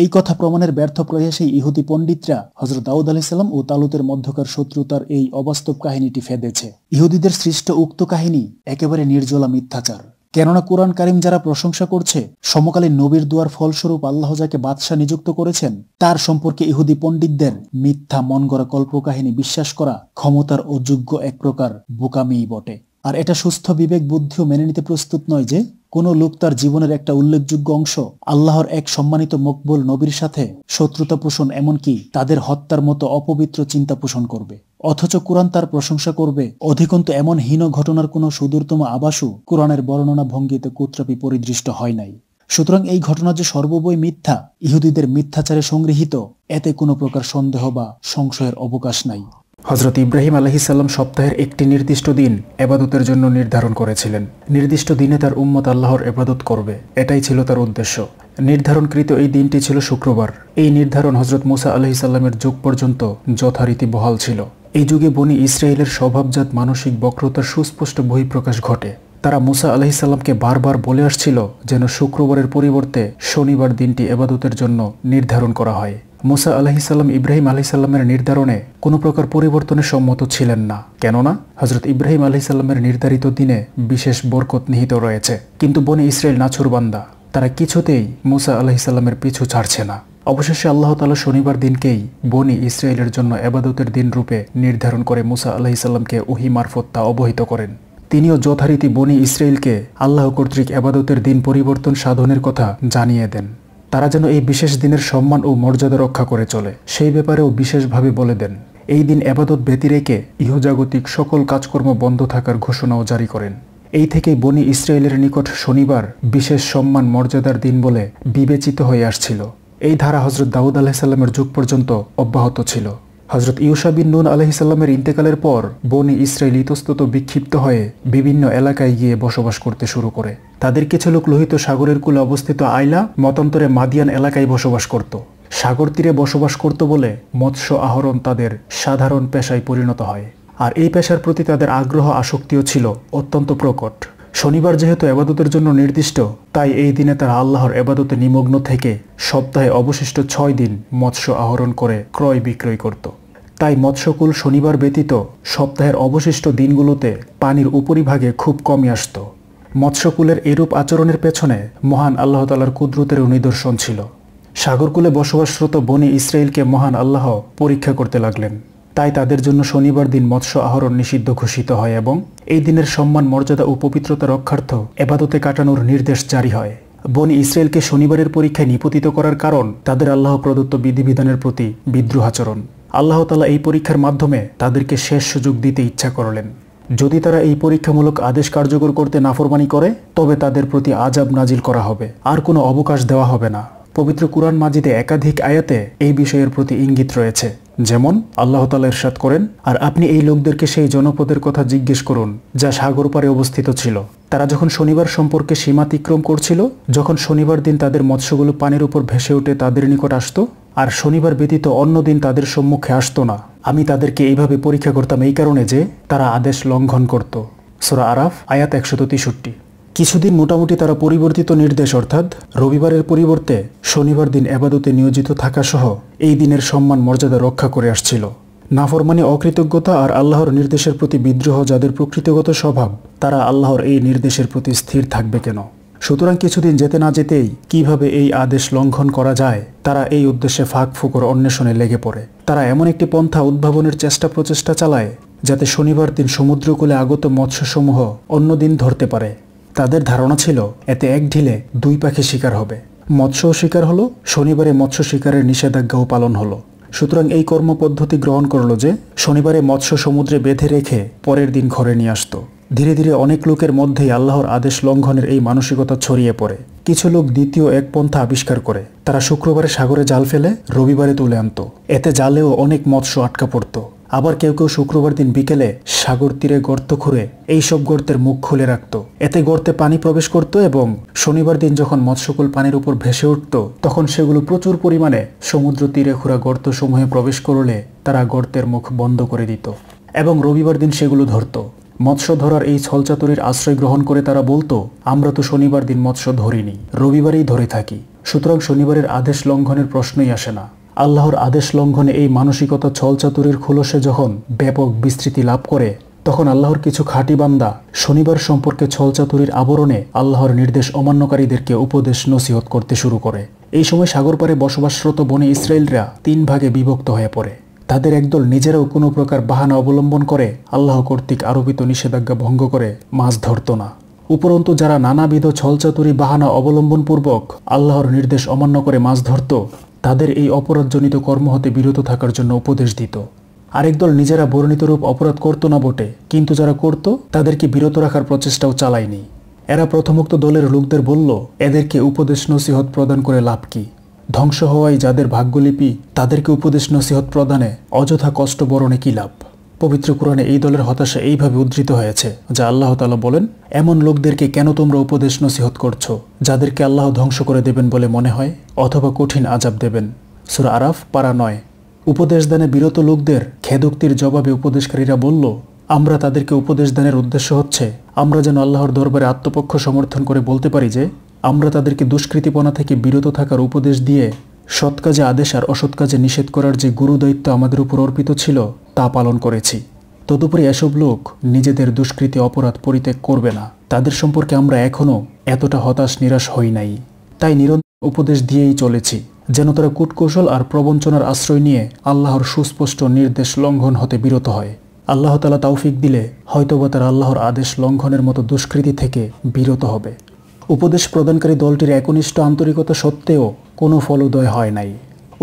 এই কথা প্রমাণের ব্যর্থ প্রয়াসে ইহুদি পণ্ডিতরা হজরত দাউদ সাল্লাম ও তালুতের মধ্যকার শত্রুতার এই অবাস্তব কাহিনীটি ফেদেছে ইহুদিদের সৃষ্ট উক্ত কাহিনী একেবারে নির্জলা মিথ্যাচার কেননা কোরআন কারিম যারা প্রশংসা করছে সমকালীন নবীর দুয়ার ফলস্বরূপ আল্লাহ যাকে বাদশাহ নিযুক্ত করেছেন তার সম্পর্কে ইহুদি পণ্ডিতদের মিথ্যা মন গড়া কল্পকাহিনী বিশ্বাস করা ক্ষমতার অযোগ্য এক প্রকার বোকামিই বটে আর এটা সুস্থ বিবেক বুদ্ধিও মেনে নিতে প্রস্তুত নয় যে কোন লোক তার জীবনের একটা উল্লেখযোগ্য অংশ আল্লাহর এক সম্মানিত মকবুল নবীর সাথে শত্রুতা পোষণ এমনকি তাদের হত্যার মতো অপবিত্র চিন্তা পোষণ করবে অথচ কোরআন তার প্রশংসা করবে অধিকন্ত এমন হীন ঘটনার কোনো সুদূরতম আবাসও কোরআনের বর্ণনা ভঙ্গিতে কুত্রাপি পরিদৃষ্ট হয় নাই সুতরাং এই ঘটনা যে সর্ববই মিথ্যা ইহুদিদের মিথ্যাচারে সংগৃহীত এতে কোনো প্রকার সন্দেহ বা সংশয়ের অবকাশ নাই হজরত ইব্রাহিম আলহিসাল্লাম সপ্তাহের একটি নির্দিষ্ট দিন এবাদতের জন্য নির্ধারণ করেছিলেন নির্দিষ্ট দিনে তার উম্মত আল্লাহর এবাদত করবে এটাই ছিল তার উদ্দেশ্য নির্ধারণকৃত এই দিনটি ছিল শুক্রবার এই নির্ধারণ হজরত মুসা আলহিসাল্লামের যুগ পর্যন্ত যথারীতি বহাল ছিল এই যুগে বনি ইসরায়েলের স্বভাবজাত মানসিক বক্রতার সুস্পষ্ট বহিঃপ্রকাশ ঘটে তারা মুসা আলহিসাল্লামকে বারবার বলে আসছিল যেন শুক্রবারের পরিবর্তে শনিবার দিনটি এবাদতের জন্য নির্ধারণ করা হয় মুসা আলাহিসাল্লাম ইব্রাহিম আলাহিসাল্লামের নির্ধারণে কোনো প্রকার পরিবর্তনে সম্মত ছিলেন না কেননা হজরত ইব্রাহিম আলাহিসাল্লামের নির্ধারিত দিনে বিশেষ বরকত নিহিত রয়েছে কিন্তু বনে ইসরায়েল নাছুরবান্দা তারা কিছুতেই মুসা আলাহিসাল্লামের পিছু ছাড়ছে না অবশেষে আল্লাহ তালা শনিবার দিনকেই বনি ইসরায়েলের জন্য এবাদতের দিন রূপে নির্ধারণ করে মুসা আলাহি সাল্লামকে ওহি মারফত তা অবহিত করেন তিনিও যথারীতি বনি ইসরায়েলকে আল্লাহ কর্তৃক এবাদতের দিন পরিবর্তন সাধনের কথা জানিয়ে দেন তারা যেন এই বিশেষ দিনের সম্মান ও মর্যাদা রক্ষা করে চলে সেই ব্যাপারেও বিশেষভাবে বলে দেন এই দিন আবাদত ব্যতি রেখে ইহজাগতিক সকল কাজকর্ম বন্ধ থাকার ঘোষণাও জারি করেন এই থেকে বনি ইসরায়েলের নিকট শনিবার বিশেষ সম্মান মর্যাদার দিন বলে বিবেচিত হয়ে আসছিল এই ধারা হজরত দাউদ আলাহিসাল্লামের যুগ পর্যন্ত অব্যাহত ছিল হজরত ইউসা বিন নুন আলহিসাল্লামের ইন্তেকালের পর বনি ইসরায়েল ইতস্তত বিক্ষিপ্ত হয়ে বিভিন্ন এলাকায় গিয়ে বসবাস করতে শুরু করে তাদের কিছু লোক লোহিত সাগরের কূলে অবস্থিত আইলা মতান্তরে মাদিয়ান এলাকায় বসবাস করত সাগর তীরে বসবাস করত বলে মৎস্য আহরণ তাদের সাধারণ পেশায় পরিণত হয় আর এই পেশার প্রতি তাদের আগ্রহ আসক্তিও ছিল অত্যন্ত প্রকট শনিবার যেহেতু এবাদতের জন্য নির্দিষ্ট তাই এই দিনে তারা আল্লাহর এবাদতে নিমগ্ন থেকে সপ্তাহে অবশিষ্ট ছয় দিন মৎস্য আহরণ করে ক্রয় বিক্রয় করত তাই মৎস্যকুল শনিবার ব্যতীত সপ্তাহের অবশিষ্ট দিনগুলোতে পানির উপরিভাগে খুব কমই আসত মৎস্যকুলের এরূপ আচরণের পেছনে মহান আল্লাহ তালার কুদরতেরও নিদর্শন ছিল সাগরকুলে বসবাসরত বনি ইসরায়েলকে মহান আল্লাহ পরীক্ষা করতে লাগলেন তাই তাদের জন্য শনিবার দিন মৎস্য আহরণ নিষিদ্ধ ঘোষিত হয় এবং এই দিনের সম্মান মর্যাদা ও পবিত্রতা রক্ষার্থ এবাদতে কাটানোর নির্দেশ জারি হয় বনি ইসরায়েলকে শনিবারের পরীক্ষায় নিপতিত করার কারণ তাদের আল্লাহ প্রদত্ত বিধিবিধানের প্রতি বিদ্রোহাচরণ আল্লাহ তালা এই পরীক্ষার মাধ্যমে তাদেরকে শেষ সুযোগ দিতে ইচ্ছা করলেন যদি তারা এই পরীক্ষামূলক আদেশ কার্যকর করতে নাফরমানি করে তবে তাদের প্রতি আজাব নাজিল করা হবে আর কোনো অবকাশ দেওয়া হবে না পবিত্র কুরআন মাজিদে একাধিক আয়াতে এই বিষয়ের প্রতি ইঙ্গিত রয়েছে যেমন আল্লাহ তালা এরশাদ করেন আর আপনি এই লোকদেরকে সেই জনপদের কথা জিজ্ঞেস করুন যা সাগর পারে অবস্থিত ছিল তারা যখন শনিবার সম্পর্কে সীমাতিক্রম করছিল যখন শনিবার দিন তাদের মৎস্যগুলো পানির উপর ভেসে উঠে তাদের নিকট আসত আর শনিবার ব্যতীত অন্য দিন তাদের সম্মুখে আসতো না আমি তাদেরকে এইভাবে পরীক্ষা করতাম এই কারণে যে তারা আদেশ লঙ্ঘন করত সোরা আরাফ আয়াত একশত তেষট্টি কিছুদিন মোটামুটি তারা পরিবর্তিত নির্দেশ অর্থাৎ রবিবারের পরিবর্তে শনিবার দিন আবাদতে নিয়োজিত থাকা সহ এই দিনের সম্মান মর্যাদা রক্ষা করে আসছিল নাফরমানি অকৃতজ্ঞতা আর আল্লাহর নির্দেশের প্রতি বিদ্রোহ যাদের প্রকৃতিগত স্বভাব তারা আল্লাহর এই নির্দেশের প্রতি স্থির থাকবে কেন সুতরাং কিছুদিন যেতে না যেতেই কিভাবে এই আদেশ লঙ্ঘন করা যায় তারা এই উদ্দেশ্যে ফাঁক ফুকর অন্বেষণে লেগে পড়ে তারা এমন একটি পন্থা উদ্ভাবনের চেষ্টা প্রচেষ্টা চালায় যাতে শনিবার দিন সমুদ্রকূলে আগত মৎস্যসমূহ অন্য দিন ধরতে পারে তাদের ধারণা ছিল এতে এক ঢিলে দুই পাখি শিকার হবে মৎস্য শিকার হলো শনিবারে মৎস্য শিকারের নিষেধাজ্ঞাও পালন হলো সুতরাং এই কর্মপদ্ধতি গ্রহণ করলো যে শনিবারে মৎস্য সমুদ্রে বেঁধে রেখে পরের দিন ঘরে নিয়ে আসতো ধীরে ধীরে অনেক লোকের মধ্যেই আল্লাহর আদেশ লঙ্ঘনের এই মানসিকতা ছড়িয়ে পড়ে কিছু লোক দ্বিতীয় এক পন্থা আবিষ্কার করে তারা শুক্রবারে সাগরে জাল ফেলে রবিবারে তুলে আনত এতে জালেও অনেক মৎস্য আটকা পড়ত আবার কেউ কেউ শুক্রবার দিন বিকেলে সাগর তীরে গর্ত খুঁড়ে এইসব গর্তের মুখ খুলে রাখত এতে গর্তে পানি প্রবেশ করত এবং শনিবার দিন যখন মৎস্যকুল পানির উপর ভেসে উঠত তখন সেগুলো প্রচুর পরিমাণে সমুদ্র তীরে গর্ত গর্তসমূহে প্রবেশ করলে তারা গর্তের মুখ বন্ধ করে দিত এবং রবিবার দিন সেগুলো ধরত মৎস্য ধরার এই ছলচাতুরির আশ্রয় গ্রহণ করে তারা বলতো আমরা তো শনিবার দিন মৎস্য ধরিনি রবিবারেই ধরে থাকি সুতরাং শনিবারের আদেশ লঙ্ঘনের প্রশ্নই আসে না আল্লাহর আদেশ লঙ্ঘনে এই মানসিকতা ছলচাতুরির খোলসে যখন ব্যাপক বিস্তৃতি লাভ করে তখন আল্লাহর কিছু খাঁটি বান্দা শনিবার সম্পর্কে ছলচাতুরির আবরণে আল্লাহর নির্দেশ অমান্যকারীদেরকে উপদেশ নসিহত করতে শুরু করে এই সময় সাগরপারে বসবাসরত বনে ইসরায়েলরা তিন ভাগে বিভক্ত হয়ে পড়ে তাদের একদল নিজেরাও কোনো প্রকার বাহানা অবলম্বন করে আল্লাহ কর্তৃক আরোপিত নিষেধাজ্ঞা ভঙ্গ করে মাছ ধরত না উপরন্তু যারা নানাবিধ ছলচাতুরি বাহানা অবলম্বনপূর্বক আল্লাহর নির্দেশ অমান্য করে মাছ ধরত তাদের এই অপরাধজনিত কর্ম হতে বিরত থাকার জন্য উপদেশ দিত আরেক দল নিজেরা বর্ণিত রূপ অপরাধ করত না বটে কিন্তু যারা করত তাদেরকে বিরত রাখার প্রচেষ্টাও চালায়নি এরা প্রথমোক্ত দলের লোকদের বলল এদেরকে উপদেশ নসিহত প্রদান করে লাভ কি ধ্বংস হওয়ায় যাদের ভাগ্যলিপি তাদেরকে উপদেশ নসিহত প্রদানে অযথা কষ্ট বরণে কী লাভ পবিত্র কোরআনে এই দলের হতাশা এইভাবে উদ্ধৃত হয়েছে যা আল্লাহ তালা বলেন এমন লোকদেরকে কেন তোমরা উপদেশ নসিহত করছো যাদেরকে আল্লাহ ধ্বংস করে দেবেন বলে মনে হয় অথবা কঠিন আজাব দেবেন সুর আরাফ পারা নয় উপদেশ দানে বিরত লোকদের খেদোক্তির জবাবে উপদেশকারীরা বলল আমরা তাদেরকে উপদেশ দানের উদ্দেশ্য হচ্ছে আমরা যেন আল্লাহর দরবারে আত্মপক্ষ সমর্থন করে বলতে পারি যে আমরা তাদেরকে দুষ্কৃতিপনা থেকে বিরত থাকার উপদেশ দিয়ে সৎকাজে আদেশ আর অসৎ কাজে নিষেধ করার যে গুরুদায়িত্ব আমাদের উপর অর্পিত ছিল তা পালন করেছি তদুপরি এসব লোক নিজেদের দুষ্কৃতি অপরাধ পরিত্যাগ করবে না তাদের সম্পর্কে আমরা এখনও এতটা হতাশ নিরাশ হই নাই তাই নিরন্তর উপদেশ দিয়েই চলেছি যেন তারা কূটকৌশল আর প্রবঞ্চনার আশ্রয় নিয়ে আল্লাহর সুস্পষ্ট নির্দেশ লঙ্ঘন হতে বিরত হয় আল্লাহ তালা তাওফিক দিলে হয়তোবা তারা আল্লাহর আদেশ লঙ্ঘনের মতো দুষ্কৃতি থেকে বিরত হবে উপদেশ প্রদানকারী দলটির একনিষ্ঠ আন্তরিকতা সত্ত্বেও কোনো ফলোদয় হয় নাই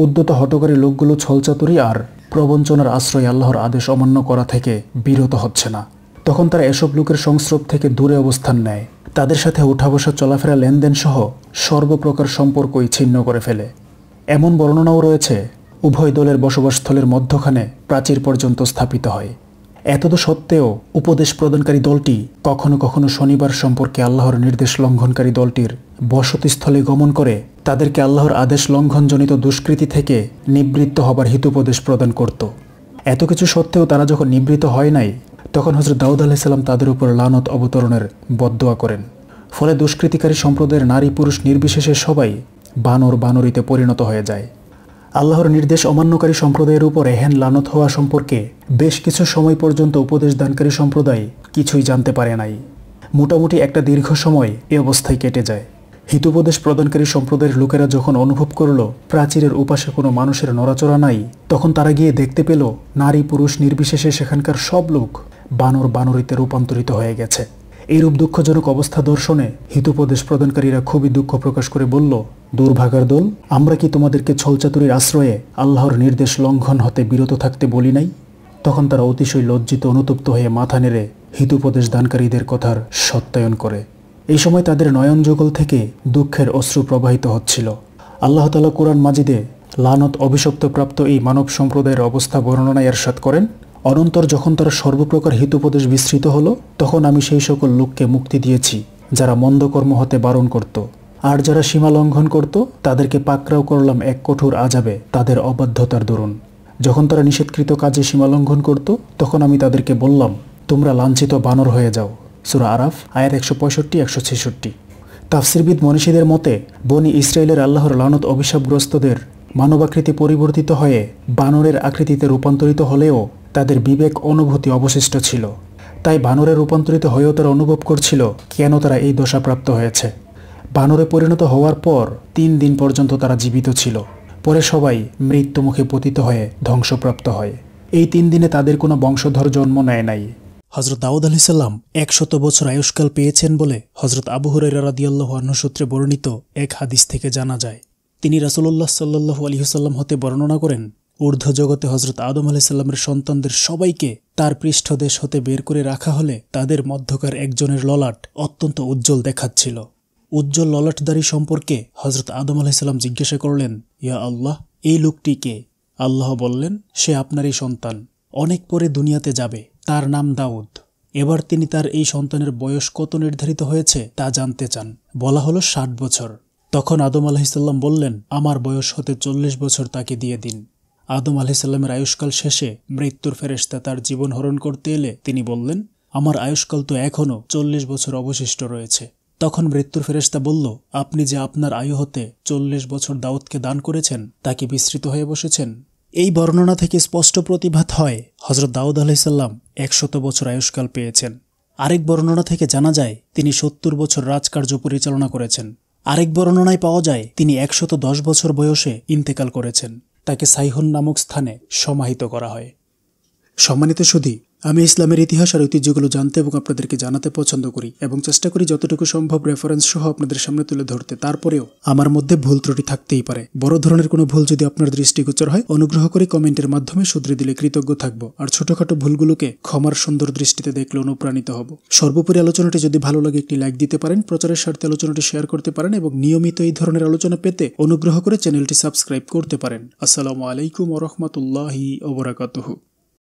উদ্যত হটকারী লোকগুলো ছলচাতুরি আর প্রবঞ্চনার আশ্রয় আল্লাহর আদেশ অমান্য করা থেকে বিরত হচ্ছে না তখন তারা এসব লোকের সংস্রব থেকে দূরে অবস্থান নেয় তাদের সাথে উঠা বসা চলাফেরা লেনদেন সহ সর্বপ্রকার সম্পর্কই ছিন্ন করে ফেলে এমন বর্ণনাও রয়েছে উভয় দলের বসবাসস্থলের মধ্যখানে প্রাচীর পর্যন্ত স্থাপিত হয় এতদ সত্ত্বেও উপদেশ প্রদানকারী দলটি কখনো কখনো শনিবার সম্পর্কে আল্লাহর নির্দেশ লঙ্ঘনকারী দলটির বসতিস্থলে গমন করে তাদেরকে আল্লাহর আদেশ লঙ্ঘনজনিত দুষ্কৃতি থেকে নিবৃত্ত হবার হিতুপদেশ প্রদান করত এত কিছু সত্ত্বেও তারা যখন নিবৃত হয় নাই তখন হজরত দাউদ আলাইসাল্লাম তাদের উপর লানত অবতরণের বদোয়া করেন ফলে দুষ্কৃতিকারী সম্প্রদায়ের নারী পুরুষ নির্বিশেষে সবাই বানর বানরিতে পরিণত হয়ে যায় আল্লাহর নির্দেশ অমান্যকারী সম্প্রদায়ের উপরে হেন লানত হওয়া সম্পর্কে বেশ কিছু সময় পর্যন্ত উপদেশ দানকারী সম্প্রদায় কিছুই জানতে পারে নাই মোটামুটি একটা দীর্ঘ সময় এ অবস্থায় কেটে যায় হিতোপদেশ প্রদানকারী সম্প্রদায়ের লোকেরা যখন অনুভব করল প্রাচীরের উপাসে কোনো মানুষের নড়াচড়া নাই তখন তারা গিয়ে দেখতে পেল নারী পুরুষ নির্বিশেষে সেখানকার সব লোক বানর বানরিতে রূপান্তরিত হয়ে গেছে এরূপ দুঃখজনক অবস্থা দর্শনে হিতোপদেশ প্রদানকারীরা খুবই দুঃখ প্রকাশ করে বলল দুর্ভাগার দল আমরা কি তোমাদেরকে ছলচাতুরির আশ্রয়ে আল্লাহর নির্দেশ লঙ্ঘন হতে বিরত থাকতে বলি নাই তখন তারা অতিশয় লজ্জিত অনুতপ্ত হয়ে মাথা নেড়ে হিতোপদেশ দানকারীদের কথার সত্যায়ন করে এই সময় তাদের নয়ন যুগল থেকে দুঃখের অশ্রু প্রবাহিত হচ্ছিল আল্লাহ তালা কোরআন মাজিদে লানত অভিশপ্তপ্রাপ্ত এই মানব সম্প্রদায়ের অবস্থা বর্ণনায় এরশাদ করেন অনন্তর যখন তার সর্বপ্রকার হিতোপদেশ বিস্তৃত হল তখন আমি সেই সকল লোককে মুক্তি দিয়েছি যারা মন্দকর্ম হতে বারণ করত আর যারা সীমা লঙ্ঘন করত তাদেরকে পাকড়াও করলাম এক কঠোর আজাবে তাদের অবাধ্যতার দরুন যখন তারা নিষেধকৃত কাজে সীমা লঙ্ঘন করত তখন আমি তাদেরকে বললাম তোমরা লাঞ্ছিত বানর হয়ে যাও সুরা আরাফ আয়ের একশো পঁয়ষট্টি একশো ছেষট্টি তাফসিরবিদ মনীষীদের মতে বনি ইসরায়েলের আল্লাহর লানত অভিশাপগ্রস্তদের মানবাকৃতি পরিবর্তিত হয়ে বানরের আকৃতিতে রূপান্তরিত হলেও তাদের বিবেক অনুভূতি অবশিষ্ট ছিল তাই বানরে রূপান্তরিত হয়েও তারা অনুভব করছিল কেন তারা এই দশাপ্রাপ্ত হয়েছে বানরে পরিণত হওয়ার পর তিন দিন পর্যন্ত তারা জীবিত ছিল পরে সবাই মৃত্যুমুখে পতিত হয়ে ধ্বংসপ্রাপ্ত হয় এই তিন দিনে তাদের কোনো বংশধর জন্ম নেয় নাই হজরত দাউদ আলি সাল্লাম একশত বছর আয়ুষ্কাল পেয়েছেন বলে হজরত আবু হরের রাদিয়াল্লাহ সূত্রে বর্ণিত এক হাদিস থেকে জানা যায় তিনি রাসুলুল্লাহ সাল্লু আলহিহসাল্লাম হতে বর্ণনা করেন ঊর্ধ্ব জগতে হজরত আদম আলাইসাল্লামের সন্তানদের সবাইকে তার পৃষ্ঠদেশ হতে বের করে রাখা হলে তাদের মধ্যকার একজনের ললাট অত্যন্ত উজ্জ্বল দেখাচ্ছিল উজ্জ্বল ললাটদারি সম্পর্কে হজরত আদম আলাইসাল্লাম জিজ্ঞাসা করলেন ইয়া আল্লাহ এই লোকটি কে আল্লাহ বললেন সে আপনারই সন্তান অনেক পরে দুনিয়াতে যাবে তার নাম দাউদ এবার তিনি তার এই সন্তানের বয়স কত নির্ধারিত হয়েছে তা জানতে চান বলা হলো ষাট বছর তখন আদম আলাহিসাল্লাম বললেন আমার বয়স হতে চল্লিশ বছর তাকে দিয়ে দিন আদম আলাহিসাল্লামের আয়ুষ্কাল শেষে মৃত্যুর ফেরেস্তা তার জীবন হরণ করতে এলে তিনি বললেন আমার আয়ুষ্কাল তো এখনও চল্লিশ বছর অবশিষ্ট রয়েছে তখন মৃত্যুর ফেরেস্তা বলল আপনি যে আপনার আয়ু হতে চল্লিশ বছর দাউদকে দান করেছেন তাকে বিস্তৃত হয়ে বসেছেন এই বর্ণনা থেকে স্পষ্ট প্রতিভাত হয় হজরত দাউদ আলাহিসাল্লাম একশত বছর আয়ুষ্কাল পেয়েছেন আরেক বর্ণনা থেকে জানা যায় তিনি সত্তর বছর রাজকার্য পরিচালনা করেছেন আরেক বর্ণনায় পাওয়া যায় তিনি একশত দশ বছর বয়সে ইন্তেকাল করেছেন তাকে সাইহন নামক স্থানে সমাহিত করা হয় সম্মানিত সুধী আমি ইসলামের ইতিহাস আর ঐতিহ্যগুলো জানতে এবং আপনাদেরকে জানাতে পছন্দ করি এবং চেষ্টা করি যতটুকু সম্ভব রেফারেন্স সহ আপনাদের সামনে তুলে ধরতে তারপরেও আমার মধ্যে ভুল ত্রুটি থাকতেই পারে বড় ধরনের কোনো ভুল যদি আপনার দৃষ্টিগোচর হয় অনুগ্রহ করে কমেন্টের মাধ্যমে শুধরে দিলে কৃতজ্ঞ থাকবো আর ছোটখাটো ভুলগুলোকে ক্ষমার সুন্দর দৃষ্টিতে দেখলে অনুপ্রাণিত হব সর্বোপরি আলোচনাটি যদি ভালো লাগে একটি লাইক দিতে পারেন প্রচারের স্বার্থে আলোচনাটি শেয়ার করতে পারেন এবং নিয়মিত এই ধরনের আলোচনা পেতে অনুগ্রহ করে চ্যানেলটি সাবস্ক্রাইব করতে পারেন আসসালামু আলাইকুম ওরহমতুল্লাহ ওবরাকাতহু